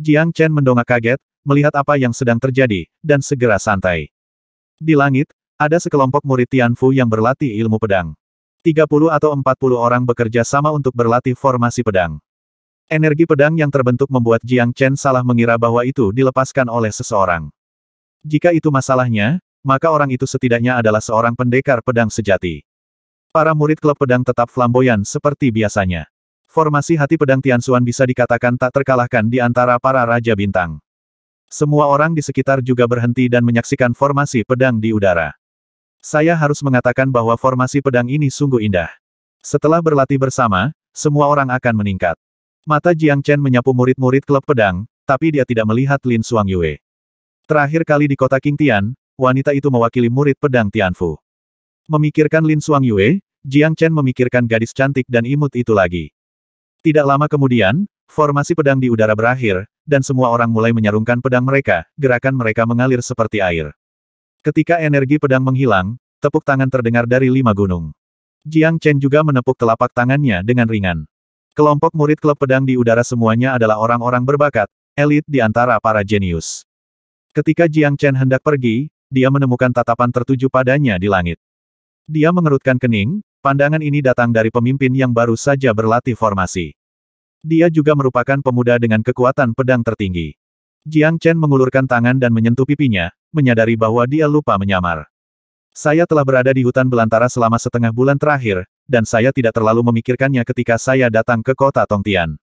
Jiang Chen mendongak kaget, melihat apa yang sedang terjadi, dan segera santai. Di langit, ada sekelompok murid Tianfu yang berlatih ilmu pedang. 30 atau 40 orang bekerja sama untuk berlatih formasi pedang. Energi pedang yang terbentuk membuat Jiang Chen salah mengira bahwa itu dilepaskan oleh seseorang. Jika itu masalahnya, maka orang itu setidaknya adalah seorang pendekar pedang sejati. Para murid klub pedang tetap flamboyan seperti biasanya. Formasi hati pedang Tian Xuan bisa dikatakan tak terkalahkan di antara para Raja Bintang. Semua orang di sekitar juga berhenti dan menyaksikan formasi pedang di udara. Saya harus mengatakan bahwa formasi pedang ini sungguh indah. Setelah berlatih bersama, semua orang akan meningkat. Mata Jiang Chen menyapu murid-murid klub pedang, tapi dia tidak melihat Lin Suang Yue. Terakhir kali di kota King Tian, wanita itu mewakili murid pedang Tian Fu. Memikirkan Lin Suang Yue, Jiang Chen memikirkan gadis cantik dan imut itu lagi. Tidak lama kemudian, formasi pedang di udara berakhir, dan semua orang mulai menyarungkan pedang mereka, gerakan mereka mengalir seperti air. Ketika energi pedang menghilang, tepuk tangan terdengar dari lima gunung. Jiang Chen juga menepuk telapak tangannya dengan ringan. Kelompok murid klub pedang di udara semuanya adalah orang-orang berbakat, elit di antara para jenius. Ketika Jiang Chen hendak pergi, dia menemukan tatapan tertuju padanya di langit. Dia mengerutkan kening, Pandangan ini datang dari pemimpin yang baru saja berlatih formasi. Dia juga merupakan pemuda dengan kekuatan pedang tertinggi. Jiang Chen mengulurkan tangan dan menyentuh pipinya, menyadari bahwa dia lupa menyamar. Saya telah berada di hutan belantara selama setengah bulan terakhir, dan saya tidak terlalu memikirkannya ketika saya datang ke kota Tongtian.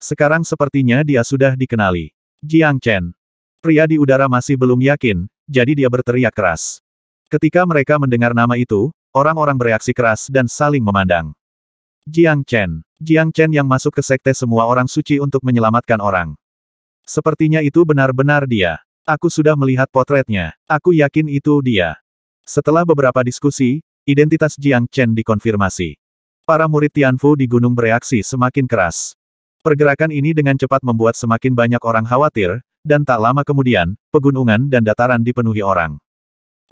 Sekarang sepertinya dia sudah dikenali. Jiang Chen. Pria di udara masih belum yakin, jadi dia berteriak keras. Ketika mereka mendengar nama itu, Orang-orang bereaksi keras dan saling memandang. Jiang Chen. Jiang Chen yang masuk ke sekte semua orang suci untuk menyelamatkan orang. Sepertinya itu benar-benar dia. Aku sudah melihat potretnya. Aku yakin itu dia. Setelah beberapa diskusi, identitas Jiang Chen dikonfirmasi. Para murid Tianfu di gunung bereaksi semakin keras. Pergerakan ini dengan cepat membuat semakin banyak orang khawatir, dan tak lama kemudian, pegunungan dan dataran dipenuhi orang.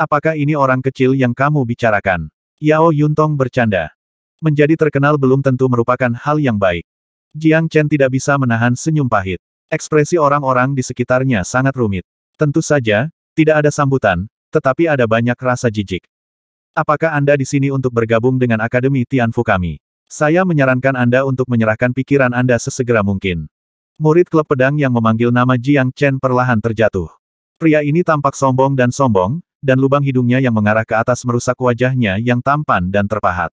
Apakah ini orang kecil yang kamu bicarakan? Yao Yuntong bercanda. Menjadi terkenal belum tentu merupakan hal yang baik. Jiang Chen tidak bisa menahan senyum pahit. Ekspresi orang-orang di sekitarnya sangat rumit. Tentu saja, tidak ada sambutan, tetapi ada banyak rasa jijik. Apakah Anda di sini untuk bergabung dengan Akademi Tianfu kami? Saya menyarankan Anda untuk menyerahkan pikiran Anda sesegera mungkin. Murid klub pedang yang memanggil nama Jiang Chen perlahan terjatuh. Pria ini tampak sombong dan sombong, dan lubang hidungnya yang mengarah ke atas merusak wajahnya yang tampan dan terpahat.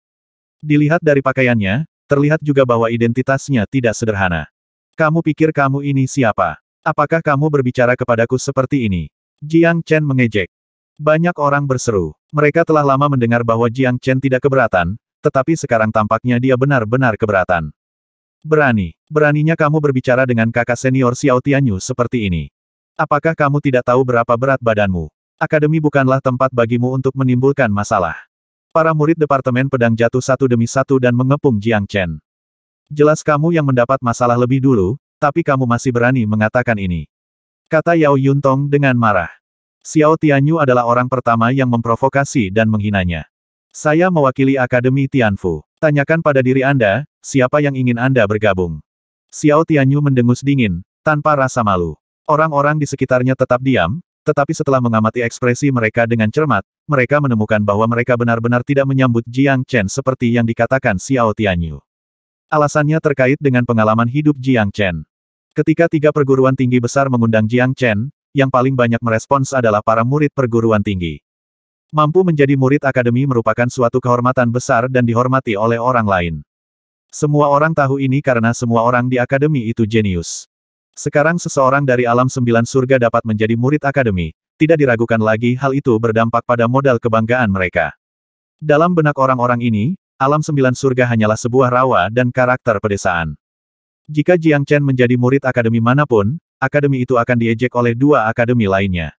Dilihat dari pakaiannya, terlihat juga bahwa identitasnya tidak sederhana. Kamu pikir kamu ini siapa? Apakah kamu berbicara kepadaku seperti ini? Jiang Chen mengejek. Banyak orang berseru. Mereka telah lama mendengar bahwa Jiang Chen tidak keberatan, tetapi sekarang tampaknya dia benar-benar keberatan. Berani. Beraninya kamu berbicara dengan kakak senior Xiao Tianyu seperti ini. Apakah kamu tidak tahu berapa berat badanmu? akademi bukanlah tempat bagimu untuk menimbulkan masalah. Para murid Departemen Pedang jatuh satu demi satu dan mengepung Jiang Chen. Jelas kamu yang mendapat masalah lebih dulu, tapi kamu masih berani mengatakan ini. Kata Yao Yuntong dengan marah. Xiao Tianyu adalah orang pertama yang memprovokasi dan menghinanya. Saya mewakili Akademi Tianfu. Tanyakan pada diri Anda, siapa yang ingin Anda bergabung. Xiao Tianyu mendengus dingin, tanpa rasa malu. Orang-orang di sekitarnya tetap diam, tetapi setelah mengamati ekspresi mereka dengan cermat, mereka menemukan bahwa mereka benar-benar tidak menyambut Jiang Chen seperti yang dikatakan Xiao Tianyu. Alasannya terkait dengan pengalaman hidup Jiang Chen. Ketika tiga perguruan tinggi besar mengundang Jiang Chen, yang paling banyak merespons adalah para murid perguruan tinggi. Mampu menjadi murid akademi merupakan suatu kehormatan besar dan dihormati oleh orang lain. Semua orang tahu ini karena semua orang di akademi itu jenius. Sekarang seseorang dari alam sembilan surga dapat menjadi murid akademi, tidak diragukan lagi hal itu berdampak pada modal kebanggaan mereka. Dalam benak orang-orang ini, alam sembilan surga hanyalah sebuah rawa dan karakter pedesaan. Jika Jiang Chen menjadi murid akademi manapun, akademi itu akan diejek oleh dua akademi lainnya.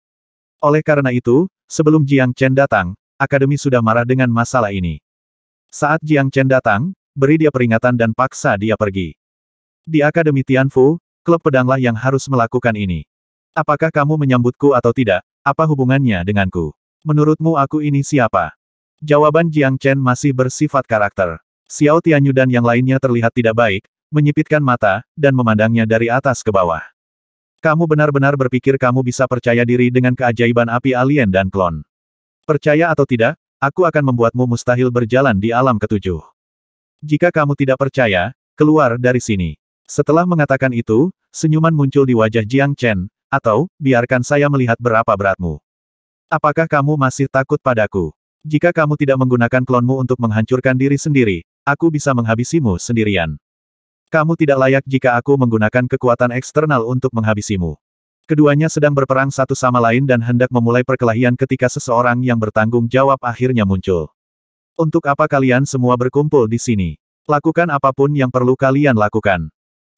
Oleh karena itu, sebelum Jiang Chen datang, akademi sudah marah dengan masalah ini. Saat Jiang Chen datang, beri dia peringatan dan paksa dia pergi. Di Akademi Tianfu, klub pedanglah yang harus melakukan ini. Apakah kamu menyambutku atau tidak, apa hubungannya denganku? Menurutmu aku ini siapa? Jawaban Jiang Chen masih bersifat karakter. Xiao Tianyu dan yang lainnya terlihat tidak baik, menyipitkan mata, dan memandangnya dari atas ke bawah. Kamu benar-benar berpikir kamu bisa percaya diri dengan keajaiban api alien dan klon. Percaya atau tidak, aku akan membuatmu mustahil berjalan di alam ketujuh. Jika kamu tidak percaya, keluar dari sini. Setelah mengatakan itu, senyuman muncul di wajah Jiang Chen, atau, biarkan saya melihat berapa beratmu. Apakah kamu masih takut padaku? Jika kamu tidak menggunakan klonmu untuk menghancurkan diri sendiri, aku bisa menghabisimu sendirian. Kamu tidak layak jika aku menggunakan kekuatan eksternal untuk menghabisimu. Keduanya sedang berperang satu sama lain dan hendak memulai perkelahian ketika seseorang yang bertanggung jawab akhirnya muncul. Untuk apa kalian semua berkumpul di sini? Lakukan apapun yang perlu kalian lakukan.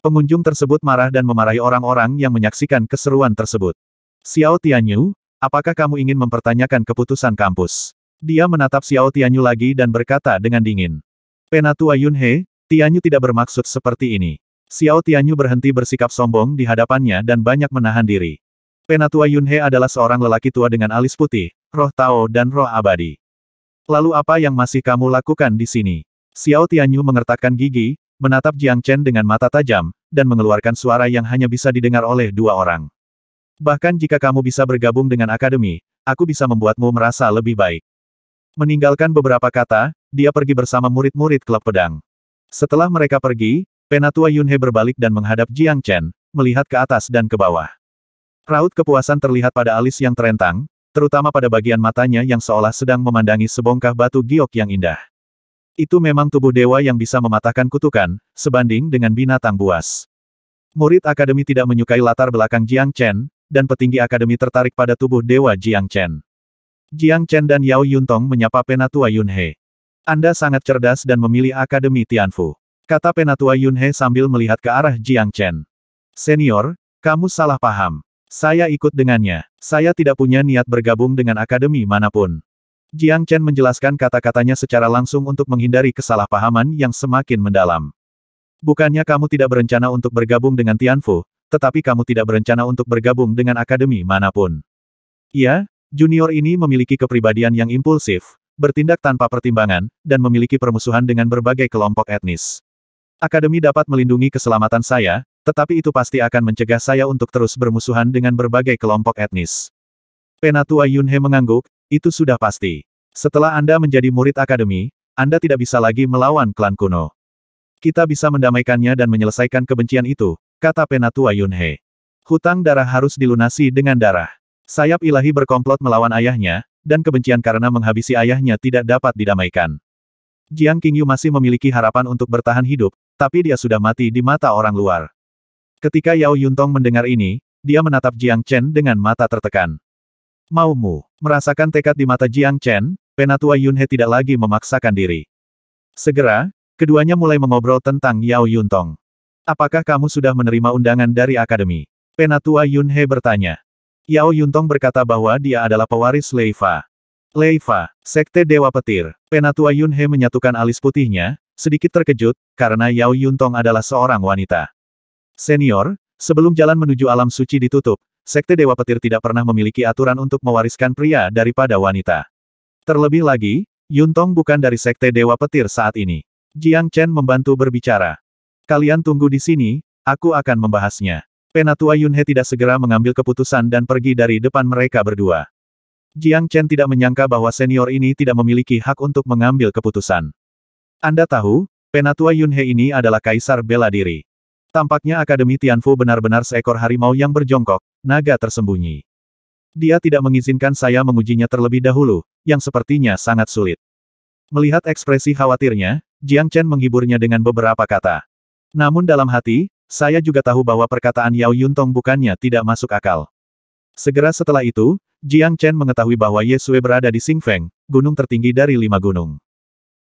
Pengunjung tersebut marah dan memarahi orang-orang yang menyaksikan keseruan tersebut. Xiao Tianyu, apakah kamu ingin mempertanyakan keputusan kampus? Dia menatap Xiao Tianyu lagi dan berkata dengan dingin. Penatua Yunhe, Tianyu tidak bermaksud seperti ini. Xiao Tianyu berhenti bersikap sombong di hadapannya dan banyak menahan diri. Penatua Yunhe adalah seorang lelaki tua dengan alis putih, roh Tao dan roh abadi. Lalu apa yang masih kamu lakukan di sini? Xiao Tianyu mengertakkan gigi, menatap Jiang Chen dengan mata tajam, dan mengeluarkan suara yang hanya bisa didengar oleh dua orang. Bahkan jika kamu bisa bergabung dengan akademi, aku bisa membuatmu merasa lebih baik. Meninggalkan beberapa kata, dia pergi bersama murid-murid klub pedang. Setelah mereka pergi, Penatua Yunhe berbalik dan menghadap Jiang Chen, melihat ke atas dan ke bawah. Raut kepuasan terlihat pada alis yang terentang, terutama pada bagian matanya yang seolah sedang memandangi sebongkah batu giok yang indah. Itu memang tubuh dewa yang bisa mematahkan kutukan, sebanding dengan binatang buas. Murid akademi tidak menyukai latar belakang Jiang Chen, dan petinggi akademi tertarik pada tubuh dewa Jiang Chen. Jiang Chen dan Yao Yuntong menyapa Penatua Yunhe. Anda sangat cerdas dan memilih Akademi Tianfu. Kata Penatua Yunhe sambil melihat ke arah Jiang Chen. Senior, kamu salah paham. Saya ikut dengannya. Saya tidak punya niat bergabung dengan akademi manapun. Jiang Chen menjelaskan kata-katanya secara langsung untuk menghindari kesalahpahaman yang semakin mendalam. Bukannya kamu tidak berencana untuk bergabung dengan Tianfu, tetapi kamu tidak berencana untuk bergabung dengan akademi manapun. Iya, junior ini memiliki kepribadian yang impulsif, bertindak tanpa pertimbangan, dan memiliki permusuhan dengan berbagai kelompok etnis. Akademi dapat melindungi keselamatan saya, tetapi itu pasti akan mencegah saya untuk terus bermusuhan dengan berbagai kelompok etnis. Penatua Yunhe mengangguk, itu sudah pasti. Setelah Anda menjadi murid akademi, Anda tidak bisa lagi melawan klan kuno. Kita bisa mendamaikannya dan menyelesaikan kebencian itu, kata penatua Yunhe. Hutang darah harus dilunasi dengan darah. Sayap ilahi berkomplot melawan ayahnya, dan kebencian karena menghabisi ayahnya tidak dapat didamaikan. Jiang Qingyu masih memiliki harapan untuk bertahan hidup, tapi dia sudah mati di mata orang luar. Ketika Yao Yuntong mendengar ini, dia menatap Jiang Chen dengan mata tertekan. Maumu, merasakan tekad di mata Jiang Chen, Penatua Yunhe tidak lagi memaksakan diri. Segera, keduanya mulai mengobrol tentang Yao Yuntong. Apakah kamu sudah menerima undangan dari Akademi? Penatua Yunhe bertanya. Yao Yuntong berkata bahwa dia adalah pewaris Leifa. Leifa, Sekte Dewa Petir. Penatua Yunhe menyatukan alis putihnya, sedikit terkejut, karena Yao Yuntong adalah seorang wanita. Senior, sebelum jalan menuju alam suci ditutup, Sekte Dewa Petir tidak pernah memiliki aturan untuk mewariskan pria daripada wanita. Terlebih lagi, Yun Tong bukan dari Sekte Dewa Petir saat ini. Jiang Chen membantu berbicara. Kalian tunggu di sini, aku akan membahasnya. Penatua Yun He tidak segera mengambil keputusan dan pergi dari depan mereka berdua. Jiang Chen tidak menyangka bahwa senior ini tidak memiliki hak untuk mengambil keputusan. Anda tahu, Penatua Yun He ini adalah kaisar bela diri. Tampaknya Akademi Tianfu benar-benar seekor harimau yang berjongkok, naga tersembunyi. Dia tidak mengizinkan saya mengujinya terlebih dahulu, yang sepertinya sangat sulit. Melihat ekspresi khawatirnya, Jiang Chen menghiburnya dengan beberapa kata. Namun dalam hati, saya juga tahu bahwa perkataan Yao Yuntong bukannya tidak masuk akal. Segera setelah itu, Jiang Chen mengetahui bahwa Ye Sui berada di Xingfeng, gunung tertinggi dari lima gunung.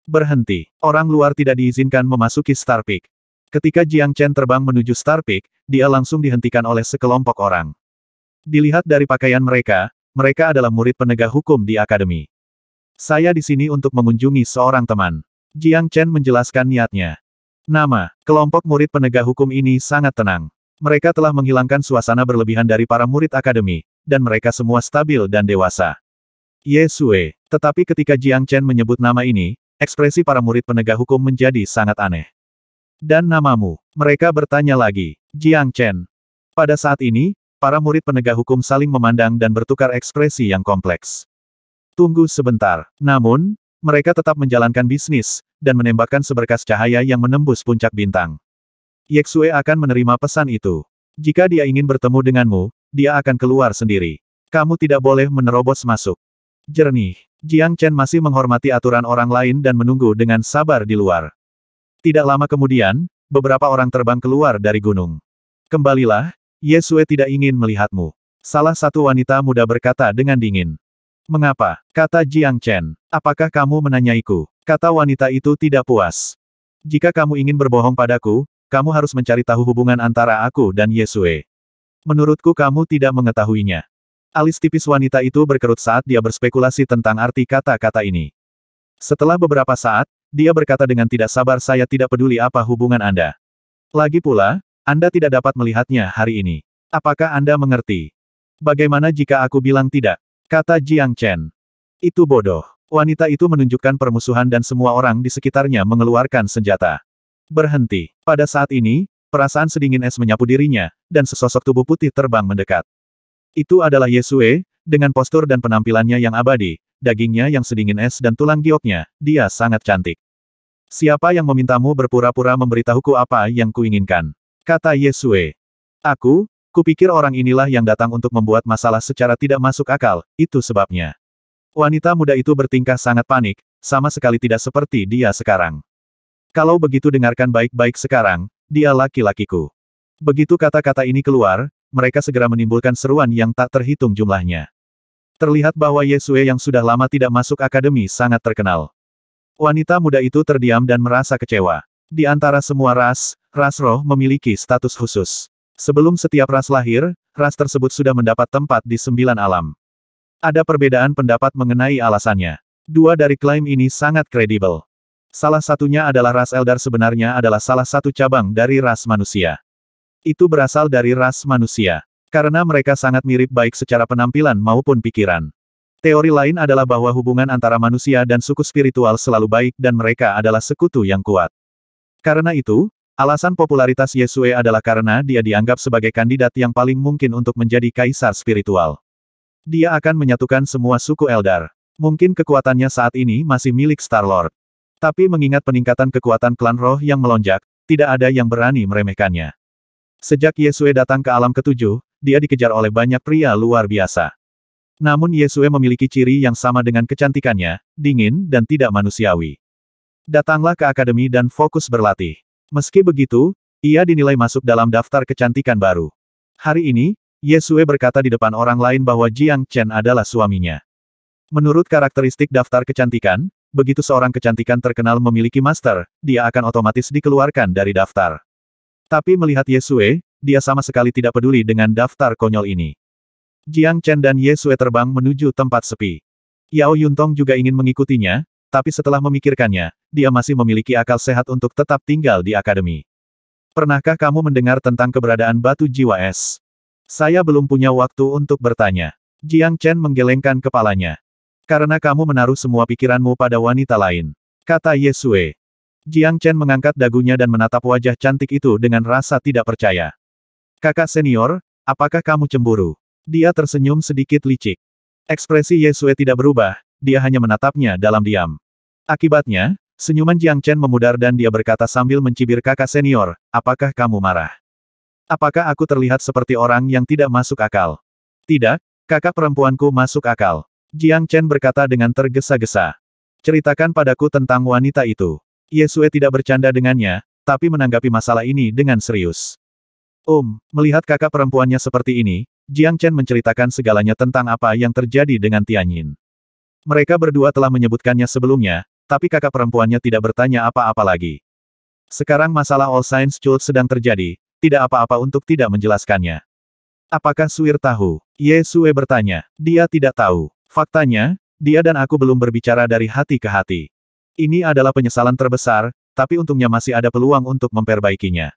Berhenti. Orang luar tidak diizinkan memasuki Star Peak. Ketika Jiang Chen terbang menuju Star Peak, dia langsung dihentikan oleh sekelompok orang. Dilihat dari pakaian mereka, mereka adalah murid penegak hukum di akademi. Saya di sini untuk mengunjungi seorang teman. Jiang Chen menjelaskan niatnya. Nama, kelompok murid penegak hukum ini sangat tenang. Mereka telah menghilangkan suasana berlebihan dari para murid akademi, dan mereka semua stabil dan dewasa. Ye Sue. Tetapi ketika Jiang Chen menyebut nama ini, ekspresi para murid penegak hukum menjadi sangat aneh. Dan namamu. Mereka bertanya lagi. Jiang Chen. Pada saat ini, para murid penegak hukum saling memandang dan bertukar ekspresi yang kompleks. Tunggu sebentar. Namun, mereka tetap menjalankan bisnis, dan menembakkan seberkas cahaya yang menembus puncak bintang. Yeksue akan menerima pesan itu. Jika dia ingin bertemu denganmu, dia akan keluar sendiri. Kamu tidak boleh menerobos masuk. Jernih, Jiang Chen masih menghormati aturan orang lain dan menunggu dengan sabar di luar. Tidak lama kemudian, beberapa orang terbang keluar dari gunung. Kembalilah, Yesue tidak ingin melihatmu. Salah satu wanita muda berkata dengan dingin. Mengapa? Kata Jiang Chen. Apakah kamu menanyaiku? Kata wanita itu tidak puas. Jika kamu ingin berbohong padaku, kamu harus mencari tahu hubungan antara aku dan Yesue. Menurutku kamu tidak mengetahuinya. Alis tipis wanita itu berkerut saat dia berspekulasi tentang arti kata-kata ini. Setelah beberapa saat, dia berkata dengan tidak sabar saya tidak peduli apa hubungan Anda. Lagi pula, Anda tidak dapat melihatnya hari ini. Apakah Anda mengerti? Bagaimana jika aku bilang tidak? Kata Jiang Chen. Itu bodoh. Wanita itu menunjukkan permusuhan dan semua orang di sekitarnya mengeluarkan senjata. Berhenti. Pada saat ini, perasaan sedingin es menyapu dirinya, dan sesosok tubuh putih terbang mendekat. Itu adalah Yesue, dengan postur dan penampilannya yang abadi, dagingnya yang sedingin es dan tulang gioknya, dia sangat cantik. Siapa yang memintamu berpura-pura memberitahuku apa yang kuinginkan? Kata Yesue. Aku, kupikir orang inilah yang datang untuk membuat masalah secara tidak masuk akal, itu sebabnya. Wanita muda itu bertingkah sangat panik, sama sekali tidak seperti dia sekarang. Kalau begitu dengarkan baik-baik sekarang, dia laki-lakiku. Begitu kata-kata ini keluar, mereka segera menimbulkan seruan yang tak terhitung jumlahnya. Terlihat bahwa Yesue yang sudah lama tidak masuk akademi sangat terkenal. Wanita muda itu terdiam dan merasa kecewa. Di antara semua ras, ras roh memiliki status khusus. Sebelum setiap ras lahir, ras tersebut sudah mendapat tempat di sembilan alam. Ada perbedaan pendapat mengenai alasannya. Dua dari klaim ini sangat kredibel. Salah satunya adalah ras Eldar sebenarnya adalah salah satu cabang dari ras manusia. Itu berasal dari ras manusia. Karena mereka sangat mirip baik secara penampilan maupun pikiran. Teori lain adalah bahwa hubungan antara manusia dan suku spiritual selalu baik dan mereka adalah sekutu yang kuat. Karena itu, alasan popularitas Yesue adalah karena dia dianggap sebagai kandidat yang paling mungkin untuk menjadi kaisar spiritual. Dia akan menyatukan semua suku Eldar. Mungkin kekuatannya saat ini masih milik Star-Lord. Tapi mengingat peningkatan kekuatan klan roh yang melonjak, tidak ada yang berani meremehkannya. Sejak Yesue datang ke alam ketujuh, dia dikejar oleh banyak pria luar biasa. Namun Yesue memiliki ciri yang sama dengan kecantikannya, dingin dan tidak manusiawi. Datanglah ke akademi dan fokus berlatih. Meski begitu, ia dinilai masuk dalam daftar kecantikan baru. Hari ini, Yesue berkata di depan orang lain bahwa Jiang Chen adalah suaminya. Menurut karakteristik daftar kecantikan, begitu seorang kecantikan terkenal memiliki master, dia akan otomatis dikeluarkan dari daftar. Tapi melihat Yesue, dia sama sekali tidak peduli dengan daftar konyol ini. Jiang Chen dan Ye Sui terbang menuju tempat sepi. Yao Yuntong juga ingin mengikutinya, tapi setelah memikirkannya, dia masih memiliki akal sehat untuk tetap tinggal di akademi. Pernahkah kamu mendengar tentang keberadaan batu jiwa es? Saya belum punya waktu untuk bertanya. Jiang Chen menggelengkan kepalanya. Karena kamu menaruh semua pikiranmu pada wanita lain. Kata Ye Sui. Jiang Chen mengangkat dagunya dan menatap wajah cantik itu dengan rasa tidak percaya. Kakak senior, apakah kamu cemburu? Dia tersenyum sedikit licik. Ekspresi Yesue tidak berubah, dia hanya menatapnya dalam diam. Akibatnya, senyuman Jiang Chen memudar dan dia berkata sambil mencibir kakak senior, apakah kamu marah? Apakah aku terlihat seperti orang yang tidak masuk akal? Tidak, kakak perempuanku masuk akal. Jiang Chen berkata dengan tergesa-gesa. Ceritakan padaku tentang wanita itu. Yesue tidak bercanda dengannya, tapi menanggapi masalah ini dengan serius. Om, melihat kakak perempuannya seperti ini, Jiang Chen menceritakan segalanya tentang apa yang terjadi dengan Tianyin. Mereka berdua telah menyebutkannya sebelumnya, tapi kakak perempuannya tidak bertanya apa-apa lagi. Sekarang masalah All Science Chult sedang terjadi, tidak apa-apa untuk tidak menjelaskannya. Apakah Suir tahu? Ye Sue bertanya. Dia tidak tahu. Faktanya, dia dan aku belum berbicara dari hati ke hati. Ini adalah penyesalan terbesar, tapi untungnya masih ada peluang untuk memperbaikinya.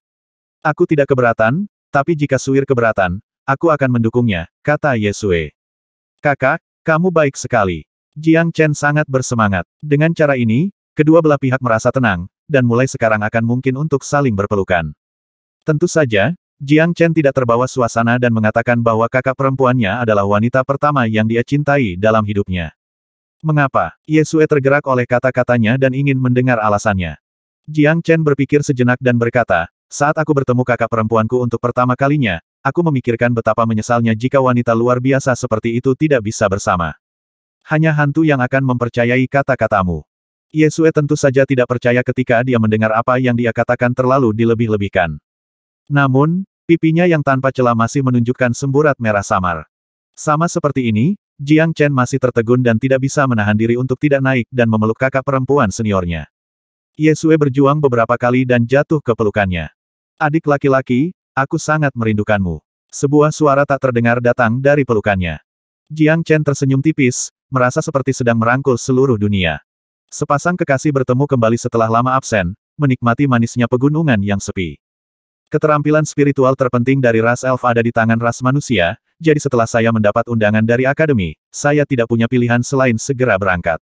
Aku tidak keberatan, tapi jika Suir keberatan, aku akan mendukungnya, kata Yesue. Kakak, kamu baik sekali. Jiang Chen sangat bersemangat. Dengan cara ini, kedua belah pihak merasa tenang, dan mulai sekarang akan mungkin untuk saling berpelukan. Tentu saja, Jiang Chen tidak terbawa suasana dan mengatakan bahwa kakak perempuannya adalah wanita pertama yang dia cintai dalam hidupnya. Mengapa? Yesue tergerak oleh kata-katanya dan ingin mendengar alasannya. Jiang Chen berpikir sejenak dan berkata, saat aku bertemu kakak perempuanku untuk pertama kalinya, aku memikirkan betapa menyesalnya jika wanita luar biasa seperti itu tidak bisa bersama. Hanya hantu yang akan mempercayai kata-katamu. Yesue tentu saja tidak percaya ketika dia mendengar apa yang dia katakan terlalu dilebih-lebihkan. Namun, pipinya yang tanpa celah masih menunjukkan semburat merah samar. Sama seperti ini, Jiang Chen masih tertegun dan tidak bisa menahan diri untuk tidak naik dan memeluk kakak perempuan seniornya. Yesue berjuang beberapa kali dan jatuh ke pelukannya. Adik laki-laki, aku sangat merindukanmu. Sebuah suara tak terdengar datang dari pelukannya. Jiang Chen tersenyum tipis, merasa seperti sedang merangkul seluruh dunia. Sepasang kekasih bertemu kembali setelah lama absen, menikmati manisnya pegunungan yang sepi. Keterampilan spiritual terpenting dari ras elf ada di tangan ras manusia, jadi setelah saya mendapat undangan dari akademi, saya tidak punya pilihan selain segera berangkat.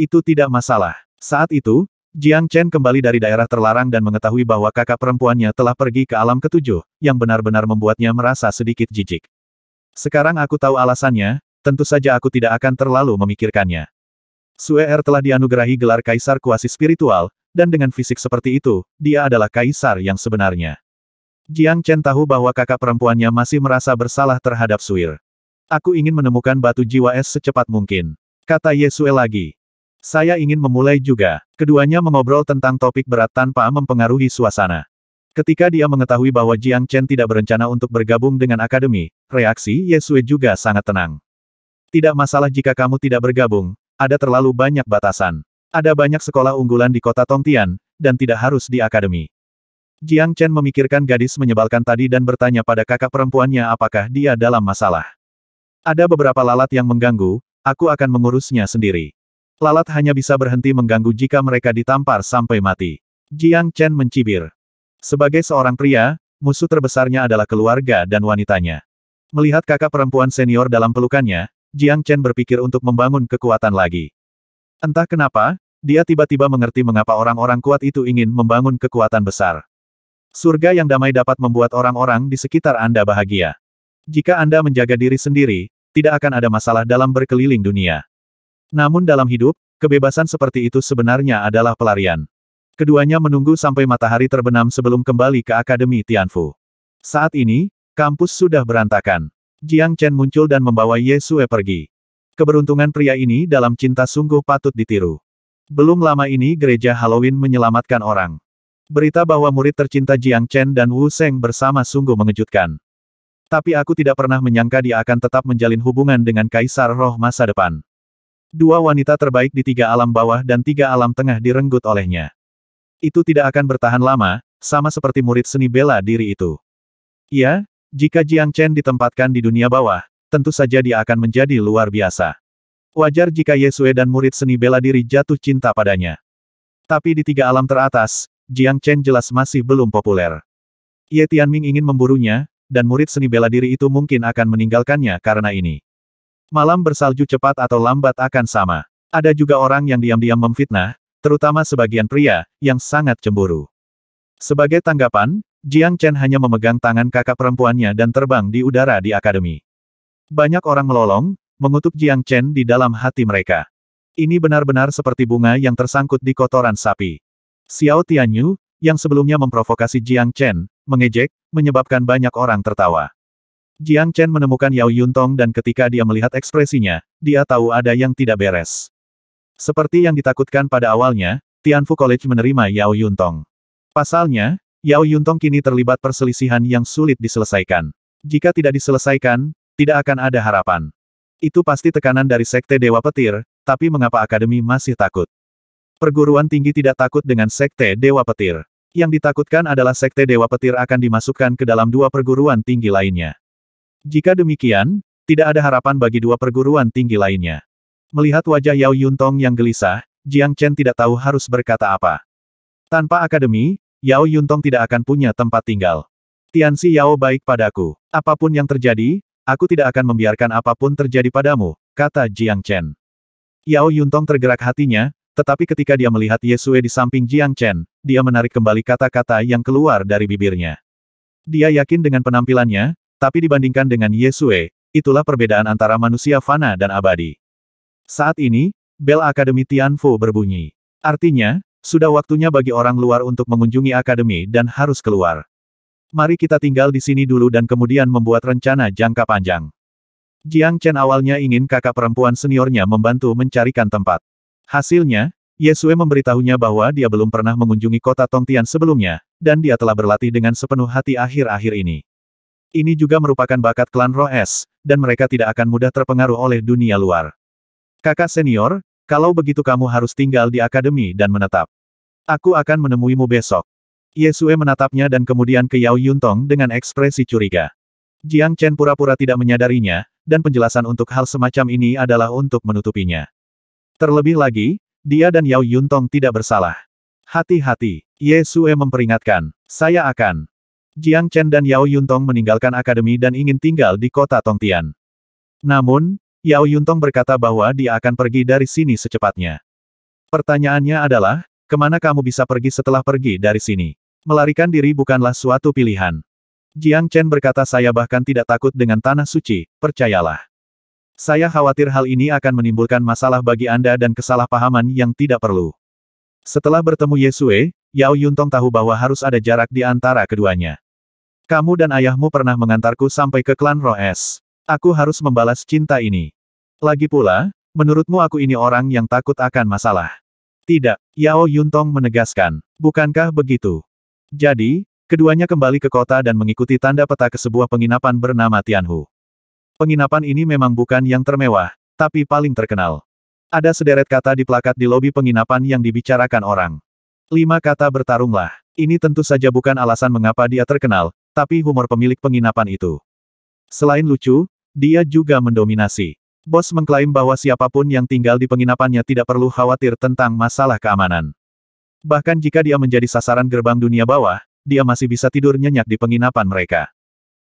Itu tidak masalah. Saat itu, Jiang Chen kembali dari daerah terlarang dan mengetahui bahwa kakak perempuannya telah pergi ke alam ketujuh, yang benar-benar membuatnya merasa sedikit jijik. Sekarang aku tahu alasannya, tentu saja aku tidak akan terlalu memikirkannya. Sue Er telah dianugerahi gelar kaisar kuasi spiritual, dan dengan fisik seperti itu, dia adalah kaisar yang sebenarnya. Jiang Chen tahu bahwa kakak perempuannya masih merasa bersalah terhadap Suir. Aku ingin menemukan batu jiwa es secepat mungkin. Kata Yesue lagi. Saya ingin memulai juga. Keduanya mengobrol tentang topik berat tanpa mempengaruhi suasana. Ketika dia mengetahui bahwa Jiang Chen tidak berencana untuk bergabung dengan akademi, reaksi Ye Sui juga sangat tenang. Tidak masalah jika kamu tidak bergabung, ada terlalu banyak batasan. Ada banyak sekolah unggulan di kota Tongtian, dan tidak harus di akademi. Jiang Chen memikirkan gadis menyebalkan tadi dan bertanya pada kakak perempuannya apakah dia dalam masalah. Ada beberapa lalat yang mengganggu, aku akan mengurusnya sendiri. Lalat hanya bisa berhenti mengganggu jika mereka ditampar sampai mati. Jiang Chen mencibir. Sebagai seorang pria, musuh terbesarnya adalah keluarga dan wanitanya. Melihat kakak perempuan senior dalam pelukannya, Jiang Chen berpikir untuk membangun kekuatan lagi. Entah kenapa, dia tiba-tiba mengerti mengapa orang-orang kuat itu ingin membangun kekuatan besar. Surga yang damai dapat membuat orang-orang di sekitar Anda bahagia. Jika Anda menjaga diri sendiri, tidak akan ada masalah dalam berkeliling dunia. Namun dalam hidup, kebebasan seperti itu sebenarnya adalah pelarian. Keduanya menunggu sampai matahari terbenam sebelum kembali ke Akademi Tianfu. Saat ini, kampus sudah berantakan. Jiang Chen muncul dan membawa Ye Sue pergi. Keberuntungan pria ini dalam cinta sungguh patut ditiru. Belum lama ini gereja Halloween menyelamatkan orang. Berita bahwa murid tercinta Jiang Chen dan Wu Seng bersama sungguh mengejutkan. Tapi aku tidak pernah menyangka dia akan tetap menjalin hubungan dengan Kaisar Roh masa depan. Dua wanita terbaik di tiga alam bawah dan tiga alam tengah direnggut olehnya. Itu tidak akan bertahan lama, sama seperti murid seni bela diri itu. Ya, jika Jiang Chen ditempatkan di dunia bawah, tentu saja dia akan menjadi luar biasa. Wajar jika Yesue dan murid seni bela diri jatuh cinta padanya. Tapi di tiga alam teratas, Jiang Chen jelas masih belum populer. Ye Tianming ingin memburunya, dan murid seni bela diri itu mungkin akan meninggalkannya karena ini. Malam bersalju cepat atau lambat akan sama. Ada juga orang yang diam-diam memfitnah, terutama sebagian pria, yang sangat cemburu. Sebagai tanggapan, Jiang Chen hanya memegang tangan kakak perempuannya dan terbang di udara di akademi. Banyak orang melolong, mengutuk Jiang Chen di dalam hati mereka. Ini benar-benar seperti bunga yang tersangkut di kotoran sapi. Xiao Tianyu, yang sebelumnya memprovokasi Jiang Chen, mengejek, menyebabkan banyak orang tertawa. Jiang Chen menemukan Yao Yuntong dan ketika dia melihat ekspresinya, dia tahu ada yang tidak beres. Seperti yang ditakutkan pada awalnya, Tianfu College menerima Yao Yuntong. Pasalnya, Yao Yuntong kini terlibat perselisihan yang sulit diselesaikan. Jika tidak diselesaikan, tidak akan ada harapan. Itu pasti tekanan dari Sekte Dewa Petir, tapi mengapa Akademi masih takut? Perguruan tinggi tidak takut dengan Sekte Dewa Petir. Yang ditakutkan adalah Sekte Dewa Petir akan dimasukkan ke dalam dua perguruan tinggi lainnya. Jika demikian, tidak ada harapan bagi dua perguruan tinggi lainnya. Melihat wajah Yao Yuntong yang gelisah, Jiang Chen tidak tahu harus berkata apa. Tanpa akademi, Yao Yuntong tidak akan punya tempat tinggal. Tianxi Yao baik padaku. Apapun yang terjadi, aku tidak akan membiarkan apapun terjadi padamu, kata Jiang Chen. Yao Yuntong tergerak hatinya, tetapi ketika dia melihat Yesue di samping Jiang Chen, dia menarik kembali kata-kata yang keluar dari bibirnya. Dia yakin dengan penampilannya, tapi dibandingkan dengan Yesue, itulah perbedaan antara manusia fana dan abadi. Saat ini, bel Akademi Tianfu berbunyi. Artinya, sudah waktunya bagi orang luar untuk mengunjungi akademi dan harus keluar. Mari kita tinggal di sini dulu dan kemudian membuat rencana jangka panjang. Jiang Chen awalnya ingin kakak perempuan seniornya membantu mencarikan tempat. Hasilnya, Yesue memberitahunya bahwa dia belum pernah mengunjungi kota Tongtian sebelumnya, dan dia telah berlatih dengan sepenuh hati akhir-akhir ini. Ini juga merupakan bakat klan roh es, dan mereka tidak akan mudah terpengaruh oleh dunia luar. Kakak senior, kalau begitu kamu harus tinggal di akademi dan menetap. Aku akan menemuimu besok. Yesue menatapnya dan kemudian ke Yao Yuntong dengan ekspresi curiga. Jiang Chen pura-pura tidak menyadarinya, dan penjelasan untuk hal semacam ini adalah untuk menutupinya. Terlebih lagi, dia dan Yao Yuntong tidak bersalah. Hati-hati, Yesue memperingatkan, saya akan Jiang Chen dan Yao Yuntong meninggalkan akademi dan ingin tinggal di kota Tongtian. Namun, Yao Yuntong berkata bahwa dia akan pergi dari sini secepatnya. Pertanyaannya adalah, kemana kamu bisa pergi setelah pergi dari sini? Melarikan diri bukanlah suatu pilihan. Jiang Chen berkata saya bahkan tidak takut dengan tanah suci, percayalah. Saya khawatir hal ini akan menimbulkan masalah bagi Anda dan kesalahpahaman yang tidak perlu. Setelah bertemu Yesue, Yao Yuntong tahu bahwa harus ada jarak di antara keduanya. Kamu dan ayahmu pernah mengantarku sampai ke klan Roes. Aku harus membalas cinta ini. Lagi pula, menurutmu aku ini orang yang takut akan masalah. Tidak, Yao Yuntong menegaskan. Bukankah begitu? Jadi, keduanya kembali ke kota dan mengikuti tanda peta ke sebuah penginapan bernama Tianhu. Penginapan ini memang bukan yang termewah, tapi paling terkenal. Ada sederet kata di plakat di lobi penginapan yang dibicarakan orang. Lima kata bertarunglah. Ini tentu saja bukan alasan mengapa dia terkenal, tapi humor pemilik penginapan itu. Selain lucu, dia juga mendominasi. Bos mengklaim bahwa siapapun yang tinggal di penginapannya tidak perlu khawatir tentang masalah keamanan. Bahkan jika dia menjadi sasaran gerbang dunia bawah, dia masih bisa tidur nyenyak di penginapan mereka.